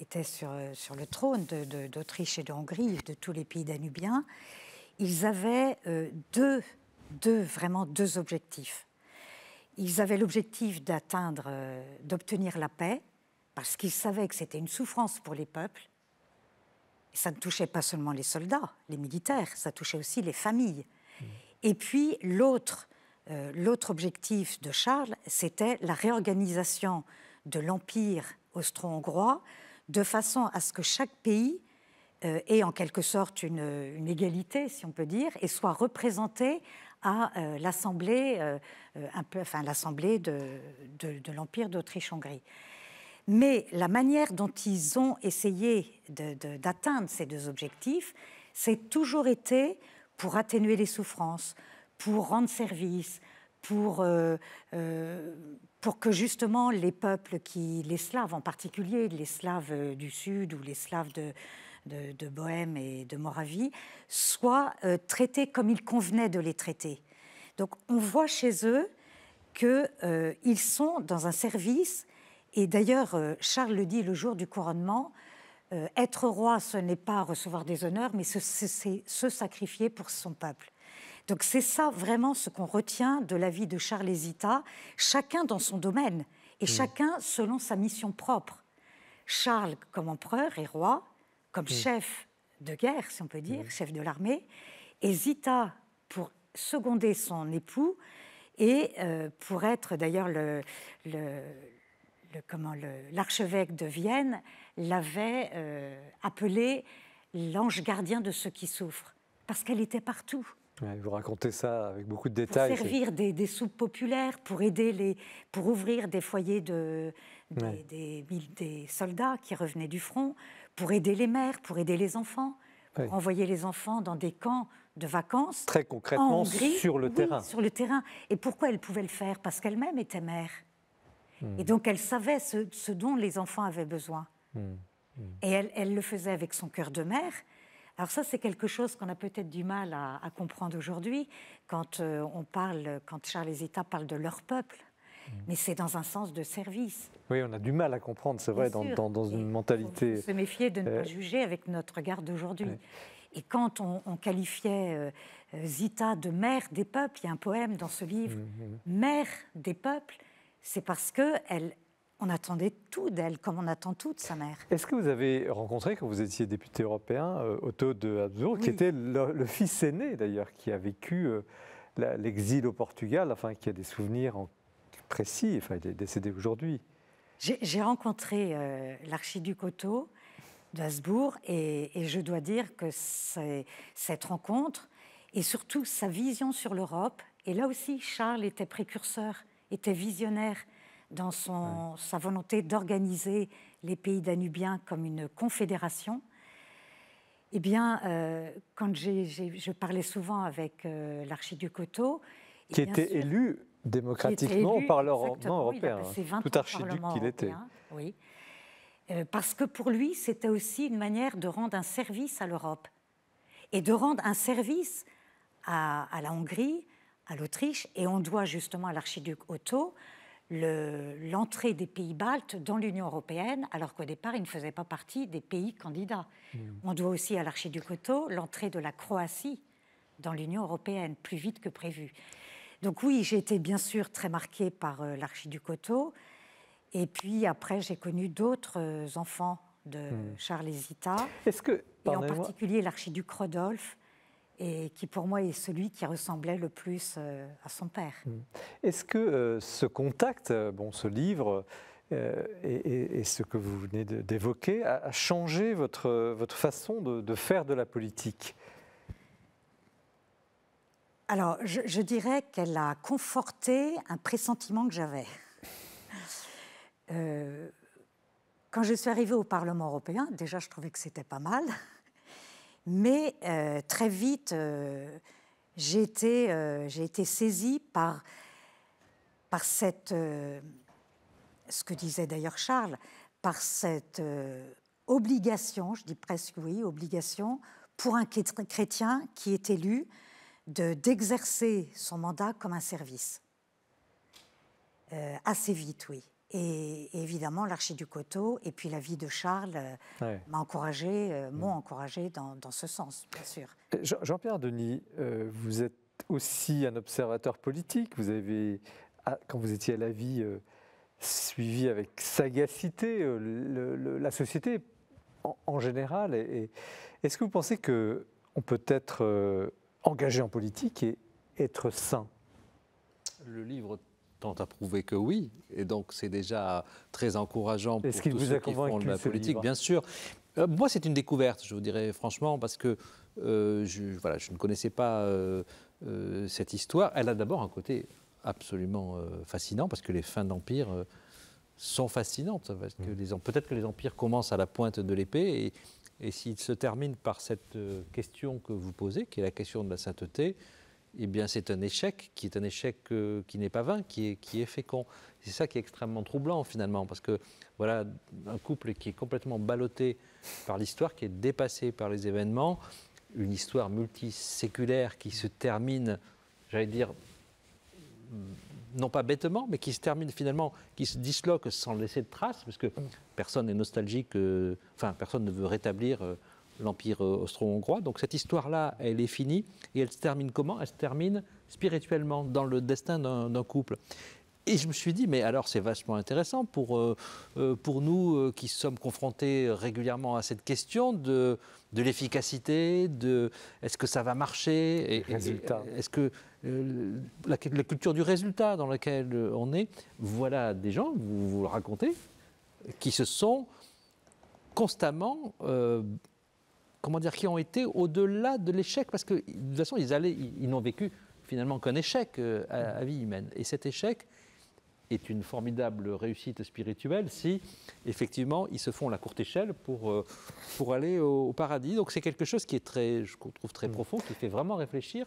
[SPEAKER 3] étaient sur, le trône d'Autriche et de Hongrie, de tous les pays danubiens, ils avaient deux, deux, vraiment deux objectifs. Ils avaient l'objectif d'atteindre, d'obtenir la paix, parce qu'il savait que c'était une souffrance pour les peuples. Et ça ne touchait pas seulement les soldats, les militaires, ça touchait aussi les familles. Mmh. Et puis euh, l'autre, objectif de Charles, c'était la réorganisation de l'empire austro-hongrois de façon à ce que chaque pays euh, ait en quelque sorte une, égalité, si on peut dire, et soit représenté à euh, l'assemblée, l'assemblée de l'empire d'Autriche-Hongrie. Mais la manière dont ils ont essayé d'atteindre ces deux objectifs, c'est toujours été pour atténuer les souffrances, pour rendre service, pour, euh, euh, que justement les peuples, qui, les Slaves en particulier, les Slaves euh, du Sud ou les Slaves de, de, Bohème et de Moravie, soient traités comme il convenait de les traiter. Donc on voit chez eux qu'ils sont dans un service et d'ailleurs, euh, Charles le dit le jour du couronnement, euh, être roi, ce n'est pas recevoir des honneurs, mais c'est se sacrifier pour son peuple. Donc c'est ça vraiment ce qu'on retient de la vie de Charles Hésita, chacun dans son domaine et mmh. chacun selon sa mission propre. Charles comme empereur et roi, comme mmh. chef de guerre, si on peut dire, mmh. chef de l'armée, hésita pour seconder son époux et euh, pour être d'ailleurs le, le, le, comment l'archevêque de Vienne l'avait euh, appelé l'ange gardien de ceux qui souffrent, parce qu'elle était partout.
[SPEAKER 1] vous racontez ça avec beaucoup de détails. Pour servir
[SPEAKER 3] des, soupes populaires, pour aider les, pour ouvrir des foyers de des, des, soldats qui revenaient du front, pour aider les mères, pour aider les enfants, pour envoyer les enfants dans des camps de vacances.
[SPEAKER 1] Très concrètement, sur le terrain. Sur
[SPEAKER 3] le terrain. Et pourquoi elle pouvait le faire Parce qu'elle-même était mère. Mm. Et donc elle savait ce, dont les enfants avaient besoin. Mm. Mm. Et elle, le faisait avec son cœur de mère. Alors ça, c'est quelque chose qu'on a peut-être du mal à, comprendre aujourd'hui quand Charles euh, on parle, quand Charles Zita parlent de leur peuple. Mais c'est dans un sens de service.
[SPEAKER 1] Oui, on a du mal à comprendre, c'est vrai, dans, une mentalité. Il faut se méfier de ne pas euh, juger
[SPEAKER 3] avec notre regard d'aujourd'hui. Et quand on, qualifiait euh, Zita de mère des peuples, il y a un poème dans ce livre, Mère des peuples, c'est parce que elle, on attendait tout d'elle, comme on attend tout de sa mère.
[SPEAKER 1] Est-ce que vous avez rencontré, quand vous étiez député européen, euh, Otto de Habsbourg, qui était le, fils aîné d'ailleurs, qui a vécu euh, l'exil au Portugal, enfin qui a des souvenirs en, précis, il est décédé aujourd'hui
[SPEAKER 3] J'ai rencontré euh, l'archiduc Otto de Habsbourg et, je dois dire que cette rencontre et surtout sa vision sur l'Europe, et là aussi Charles était précurseur était visionnaire dans sa volonté d'organiser les pays danubiens comme une confédération. Eh bien, euh, quand je parlais souvent avec euh, l'archiduc Otto, eh qui était
[SPEAKER 7] élu
[SPEAKER 1] démocratiquement par le Parlement européen, tout archiduc qu'il était.
[SPEAKER 3] Oui. Euh, parce que pour lui, c'était aussi une manière de rendre un service à l'Europe et de rendre un service à la Hongrie, à l'Autriche, et on doit justement à l'archiduc Otto l'entrée des pays baltes dans l'Union européenne, alors qu'au départ, ils ne faisaient pas partie des pays candidats. Hmm. On doit aussi à l'archiduc Otto l'entrée de la Croatie dans l'Union européenne, plus vite que prévu. Donc oui, j'ai été bien sûr très marquée par euh, l'archiduc Otto, et puis après, j'ai connu d'autres euh, enfants de mmh. Charles Hésita, et en particulier l'archiduc Rodolphe, et qui pour moi est celui qui ressemblait le plus euh, à son père. Mmh.
[SPEAKER 1] Est-ce que euh, ce contact, euh, bon, ce livre, et, ce que vous venez d'évoquer a, changé votre, votre façon de, faire de la politique
[SPEAKER 3] Alors, je, dirais qu'elle a conforté un pressentiment que j'avais. quand je suis arrivée au Parlement européen, déjà je trouvais que c'était pas mal. Mais euh, très vite, euh, j'ai été, saisi euh, saisie par, ce que disait d'ailleurs Charles, par cette obligation, je dis presque oui, obligation pour un chrétien qui est élu d'exercer son mandat comme un service. assez vite, oui. Et, évidemment, l'archi du coteau et puis la vie de Charles euh, ah m'a encouragé, euh, m'ont mm. encouragé dans, ce sens, bien sûr.
[SPEAKER 1] Euh, Jean-Pierre Denis, vous êtes aussi un observateur politique. Vous avez, ah, quand vous étiez à la vie, suivi avec sagacité la société en, général. Est-ce que vous pensez qu'on peut être engagé en politique et être sain
[SPEAKER 5] Le livre ont à prouver que oui. Et donc, c'est déjà très encourageant pour tous ceux qui font de la politique, bien sûr. Euh, moi, c'est une découverte, je vous dirais franchement, parce que euh, je, voilà, je ne connaissais pas euh, cette histoire. Elle a d'abord un côté absolument fascinant, parce que les fins d'empire sont fascinantes. Mmh. Peut-être que les empires commencent à la pointe de l'épée, et, et s'ils se terminent par cette question que vous posez, qui est la question de la sainteté, eh bien c'est un échec qui est un échec euh, qui n'est pas vain, qui est, qui est fécond. C'est ça qui est extrêmement troublant finalement, parce que voilà un couple qui est complètement ballotté par l'histoire, qui est dépassé par les événements, une histoire multiséculaire qui se termine, j'allais dire, non pas bêtement, mais qui se termine finalement, qui se disloque sans laisser de traces, parce que personne n'est nostalgique, euh, enfin personne ne veut rétablir. Euh, l'Empire euh, austro-hongrois. Donc cette histoire-là, elle est finie. Et elle se termine comment Elle se termine spirituellement, dans le destin d'un couple. Et je me suis dit, mais alors c'est vachement intéressant pour, euh, euh, pour nous qui sommes confrontés régulièrement à cette question de, l'efficacité, de est-ce que ça va marcher, et, est-ce que la, culture du résultat dans laquelle on est, voilà des gens, vous, vous le racontez, qui se sont constamment comment dire, qui ont été au-delà de l'échec, parce que de toute façon, ils, allaient, ils, n'ont vécu finalement qu'un échec euh, à, vie humaine. Et cet échec est une formidable réussite spirituelle si, effectivement, ils se font la courte échelle pour, euh, pour aller au, paradis. Donc c'est quelque chose qui est très, je trouve, très mm. profond, qui fait vraiment réfléchir.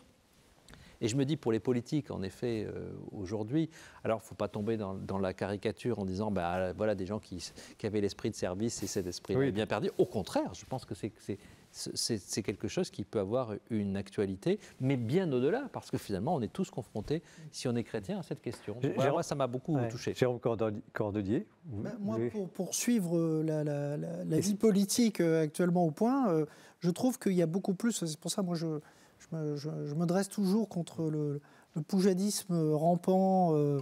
[SPEAKER 5] Et je me dis, pour les politiques, en effet, euh, aujourd'hui, alors il ne faut pas tomber dans, la caricature en disant, bah, voilà des gens qui, qui avaient l'esprit de service et cet esprit est bien perdu. Au contraire, je pense que c'est quelque chose qui peut avoir une actualité, mais bien au-delà, parce que finalement, on est tous confrontés, si on est chrétien, à cette
[SPEAKER 1] question. Donc, moi, ça m'a beaucoup touché. Jérôme Cordelier
[SPEAKER 2] bah, Moi, pour poursuivre euh, la, vie politique euh, actuellement au point, je trouve qu'il y a beaucoup plus, c'est pour ça, moi, je, je me, dresse toujours contre le, poujadisme rampant euh,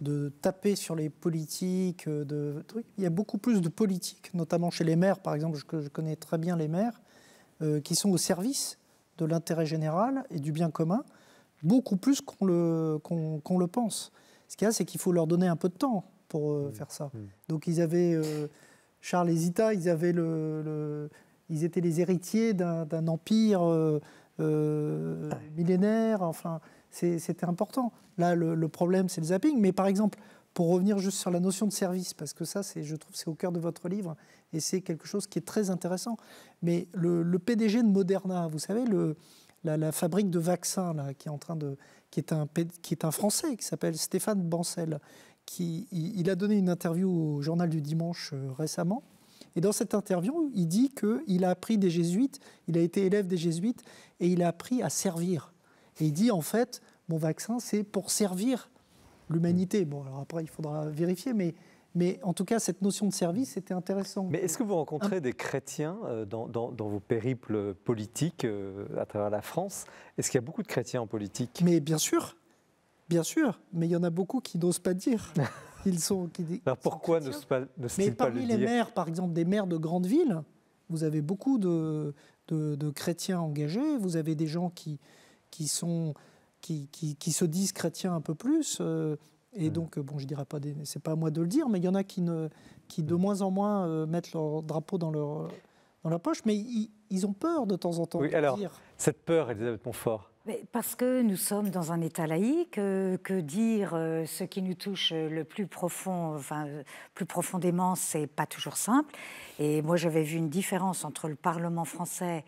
[SPEAKER 2] de taper sur les politiques. Euh, de, il y a beaucoup plus de politiques, notamment chez les maires, par exemple, je, connais très bien les maires, euh, qui sont au service de l'intérêt général et du bien commun, beaucoup plus qu'on le, le pense. Ce qu'il y a, c'est qu'il faut leur donner un peu de temps pour mmh. faire ça. Mmh. Donc ils avaient, Charles et Zita, ils, avaient le, ils étaient les héritiers d'un empire euh, ah millénaire. Enfin, c'était important. Là, le, problème, c'est le zapping. Mais par exemple, pour revenir juste sur la notion de service, parce que ça, je trouve, c'est au cœur de votre livre, et c'est quelque chose qui est très intéressant. Mais le, PDG de Moderna, vous savez, le, la, fabrique de vaccins, là, qui est en train de, qui est un, qui est un Français, qui s'appelle Stéphane Bancel, qui, il, a donné une interview au Journal du Dimanche euh, récemment, et dans cette interview, il dit qu'il a appris des jésuites, il a été élève des jésuites, et il a appris à servir. Et il dit, en fait, mon vaccin, c'est pour servir l'humanité. Bon, alors après, il faudra vérifier, mais mais en tout cas, cette notion de service c'était intéressant. Mais est-ce que vous
[SPEAKER 1] rencontrez ah. des chrétiens euh, dans, dans, dans, vos périples politiques euh, à travers
[SPEAKER 2] la France Est-ce qu'il y a beaucoup de chrétiens en politique Mais bien sûr, bien sûr, mais il y en a beaucoup qui n'osent pas dire. sont, qui, Alors ben,
[SPEAKER 1] pourquoi ne, pas, ne Mais parmi les maires,
[SPEAKER 2] par exemple, des maires de grandes villes, vous avez beaucoup de, de, chrétiens engagés, vous avez des gens qui, qui, sont, qui, qui, se disent chrétiens un peu plus. Euh, et hmm. donc, bon, je dirais pas, c'est pas à moi de le dire, mais il y en a qui, ne, qui de hmm. moins en moins euh, mettent
[SPEAKER 3] leur drapeau dans leur dans la poche, mais ils, ont peur de temps en temps. de alors, dire.
[SPEAKER 1] cette peur, Elisabeth forte.
[SPEAKER 3] Parce que nous sommes dans un État laïque, euh, que dire euh, ce qui nous touche euh, le plus profond, enfin, plus profondément, c'est pas toujours simple. Et moi, j'avais vu une différence entre le Parlement français,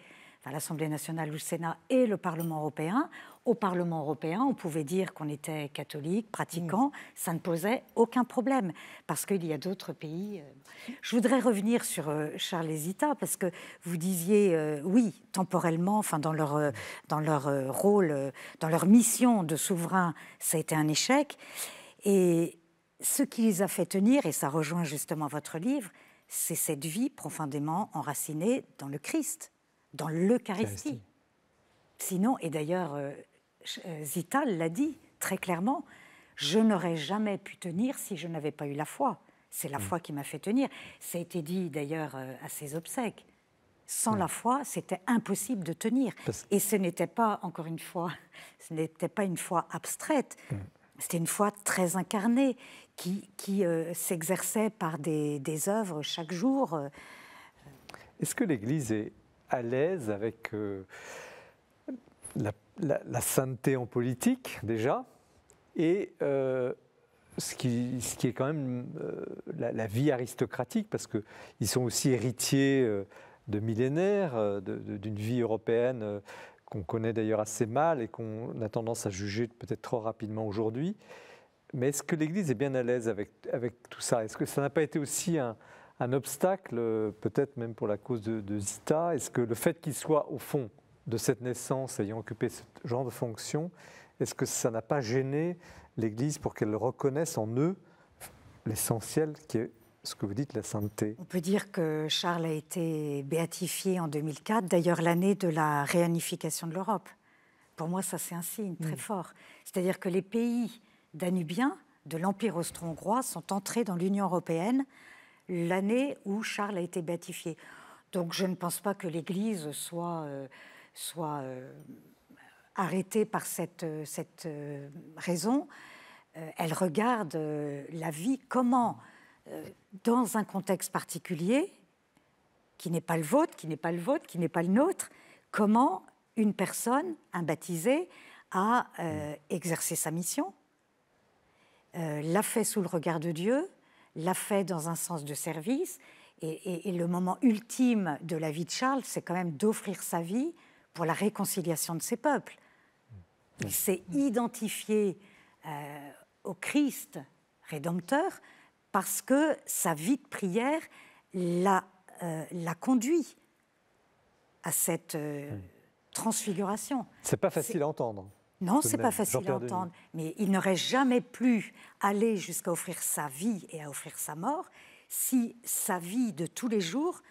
[SPEAKER 3] l'Assemblée nationale ou le Sénat, et le Parlement européen au Parlement européen, on pouvait dire qu'on était catholique, pratiquant, mm. ça ne posait aucun problème, parce qu'il y a d'autres pays. Euh. Je voudrais revenir sur euh, Charles Hésita, parce que vous disiez, euh, oui, temporellement, enfin, dans leur, dans leur rôle, dans leur mission de souverain, ça a été un échec. Et ce qui les a fait tenir, et ça rejoint justement votre livre, c'est cette vie profondément enracinée dans le Christ, dans l'Eucharistie. Sinon, et d'ailleurs, euh, Zital l'a dit très clairement, je n'aurais jamais pu tenir si je n'avais pas eu la foi. C'est la mm. foi qui m'a fait tenir. Ça a été dit d'ailleurs euh, à ses obsèques. Sans mm. la foi, c'était impossible de tenir. Et ce n'était pas, encore une fois, ce n'était pas une foi abstraite. Mm. C'était une foi très incarnée qui, euh, s'exerçait par des, œuvres chaque jour.
[SPEAKER 1] Est-ce que l'Église est à l'aise avec la la, sainteté en politique, déjà, et euh, ce, qui, est quand même euh, la, vie aristocratique, parce qu'ils sont aussi héritiers euh, de millénaires, d'une vie européenne qu'on connaît d'ailleurs assez mal et qu'on a tendance à juger peut-être trop rapidement aujourd'hui. Mais est-ce que l'Église est bien à l'aise avec, tout ça Est-ce que ça n'a pas été aussi un, obstacle, peut-être même pour la cause de, de Zita Est-ce que le fait qu'il soit, au fond, de cette naissance ayant occupé ce genre de fonction, est-ce que ça n'a pas gêné l'Église pour qu'elle reconnaisse en eux l'essentiel qui est ce que vous dites, la sainteté On
[SPEAKER 3] peut dire que Charles a été béatifié en 2004, d'ailleurs l'année de la réunification de l'Europe. Pour moi, ça c'est un signe très hmm. fort. C'est-à-dire que les pays danubiens de l'Empire austro-hongrois sont entrés dans l'Union européenne l'année où Charles a été béatifié. Donc je ne pense pas que l'Église soit... Euh, soit euh, arrêtée par cette, euh, euh, raison, elle regarde la vie comment, dans un contexte particulier, qui n'est pas le vôtre, qui n'est pas le vôtre, qui n'est pas le nôtre, comment une personne, un baptisé, a exercé sa mission, l'a fait sous le regard de Dieu, l'a fait dans un sens de service. et le moment ultime de la vie de Charles, c'est quand même d'offrir sa vie pour la réconciliation de ses peuples. Il s'est identifié euh, au Christ rédempteur parce que sa vie de prière l'a, euh, conduit à cette euh, transfiguration. C'est pas facile à entendre. Non, c'est pas facile à entendre, mais il n'aurait jamais pu aller jusqu'à offrir sa vie et à offrir sa mort si sa vie de tous les jours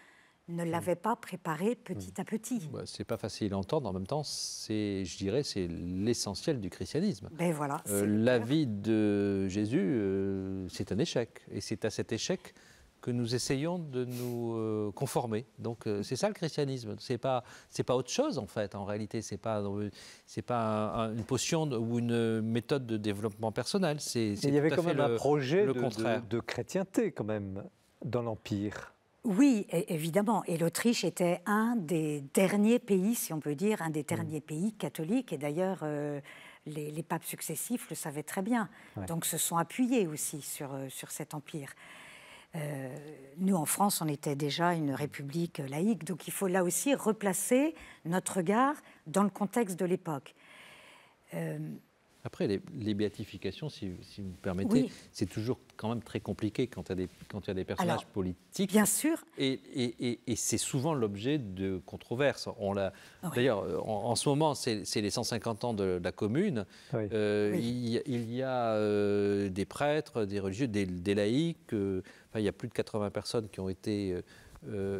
[SPEAKER 3] ne hmm. l'avait pas préparé petit hmm. à petit.
[SPEAKER 5] Bah, c'est pas facile à entendre. En même temps, c'est, je dirais, c'est l'essentiel du christianisme. Ben
[SPEAKER 3] voilà. Euh, la
[SPEAKER 5] vie de Jésus, euh, c'est un échec, et c'est à cet échec que nous essayons de nous euh, conformer. Donc c'est ça le christianisme. C'est pas, c'est pas autre chose en fait. En réalité, c'est pas, c'est pas une potion ou une méthode de développement personnel. C'est, il y avait quand même un projet de
[SPEAKER 1] chrétienté quand même dans l'empire.
[SPEAKER 3] Oui, évidemment. Et l'Autriche était un des derniers pays, si on peut dire, un des mm. derniers pays catholiques. Et d'ailleurs, euh, les, papes successifs le savaient très bien. Donc se sont appuyés aussi sur, euh, sur cet empire. Euh, nous, en France, on était déjà une république laïque. Donc il faut là aussi replacer notre regard dans le contexte de l'époque.
[SPEAKER 5] Après, les, béatifications, si, vous me permettez, c'est toujours quand même très compliqué quand il y a des, personnages politiques. Bien sûr. Et, c'est souvent l'objet de controverses. On l'a, ah D'ailleurs, en, ce moment, c'est, les 150 ans de, la Commune. Euh, il, y a euh, des prêtres, des religieux, des, laïcs. Euh, enfin, il y a plus de 80 personnes qui ont été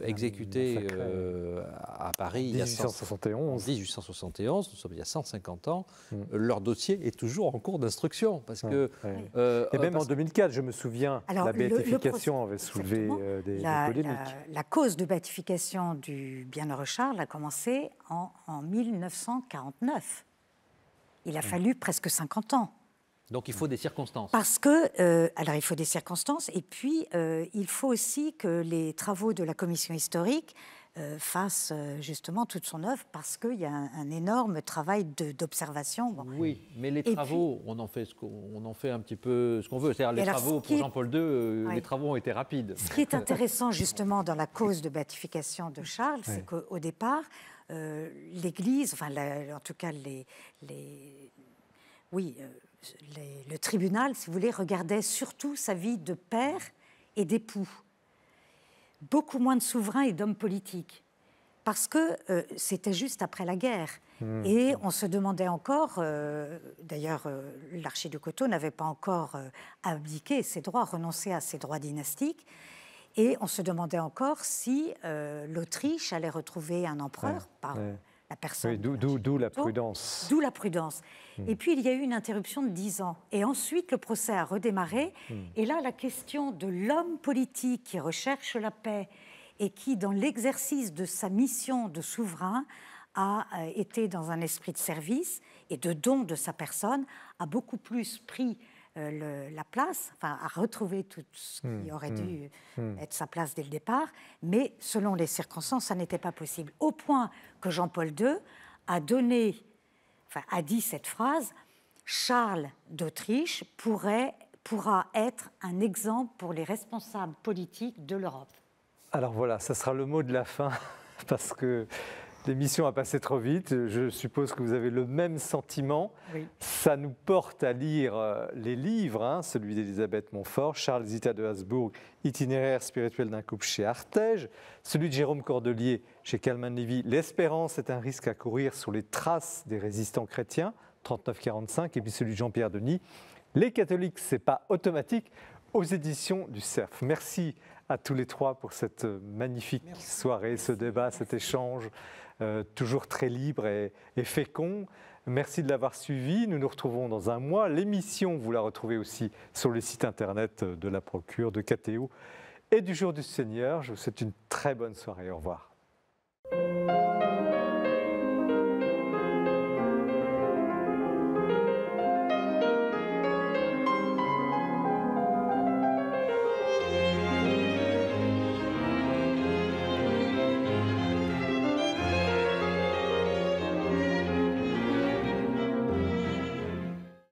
[SPEAKER 5] exécutés ah, exécuté euh, à Paris 1871. il y a 1871, nous sommes il y a 150 ans, hmm. euh, leur dossier est toujours en cours d'instruction. Parce ah, que, euh, Et même en
[SPEAKER 1] 2004, je me souviens,
[SPEAKER 5] la béatification avait soulevé des, la, polémiques.
[SPEAKER 3] La, cause de béatification du bienheureux Charles a commencé en, 1949. Il a hmm. fallu presque 50 ans. Donc il faut des circonstances. Parce que, euh, alors il faut des circonstances, et puis euh, il faut aussi que les travaux de la commission historique euh, fassent justement toute son œuvre, parce qu'il y a un, énorme travail d'observation. Oui, mais les travaux,
[SPEAKER 5] on, en fait ce en fait un petit peu ce qu'on veut. C'est-à-dire les travaux, pour Jean-Paul II, les travaux ont été rapides. Ce qui est intéressant
[SPEAKER 3] justement dans la cause de béatification de Charles, c'est qu'au départ, l'Église, enfin en tout cas les... les oui, le tribunal, si vous voulez, regardait surtout sa vie de père et d'époux, beaucoup moins de souverains et d'hommes politiques, parce que euh, c'était juste après la guerre. Hmm. Et on se demandait encore, euh, d'ailleurs euh, l'archiduc du n'avait pas encore abdiqué ses droits, renoncé à ses droits dynastiques, et on se demandait encore si l'Autriche allait retrouver un empereur
[SPEAKER 1] par, d'où la prudence.
[SPEAKER 3] D'où la prudence. Hmm. Et puis il y a eu une interruption de 10 ans. Et ensuite le procès a redémarré. Hmm. Hmm. Et là, la question de l'homme politique qui recherche la paix et qui, dans l'exercice de sa mission de souverain, a euh, été dans un esprit de service et de don de sa personne, a beaucoup plus pris euh, la place, enfin à retrouver tout ce qui hmm, aurait dû hmm, hmm. être sa place dès le départ, mais selon les circonstances, ça n'était pas possible. Au point que Jean-Paul II a donné, enfin a dit cette phrase Charles d'Autriche pourrait, pourra être un exemple pour les responsables politiques de l'Europe.
[SPEAKER 1] Alors voilà, ça sera le mot de la fin, parce que L'émission a passé trop vite. Je suppose que vous avez le même sentiment. Ça nous porte à lire euh, les livres, hein, celui d'Elisabeth Montfort, Charles Zita de Habsbourg, Itinéraire spirituel d'un couple chez Artege, celui de Jérôme Cordelier chez Calman Levy, L'espérance est un risque à courir sur les traces des résistants chrétiens, 39-45, et puis celui de Jean-Pierre Denis, Les catholiques, c'est pas automatique, aux éditions du CERF. Merci à tous les trois pour cette euh, magnifique soirée, ce débat, cet échange. Euh, toujours très libre et, fécond. Merci de l'avoir suivi. Nous nous retrouvons dans un mois. L'émission, vous la retrouvez aussi sur le site internet de la Procure, de KTO et du Jour du Seigneur. Je vous souhaite une très bonne soirée. Au revoir.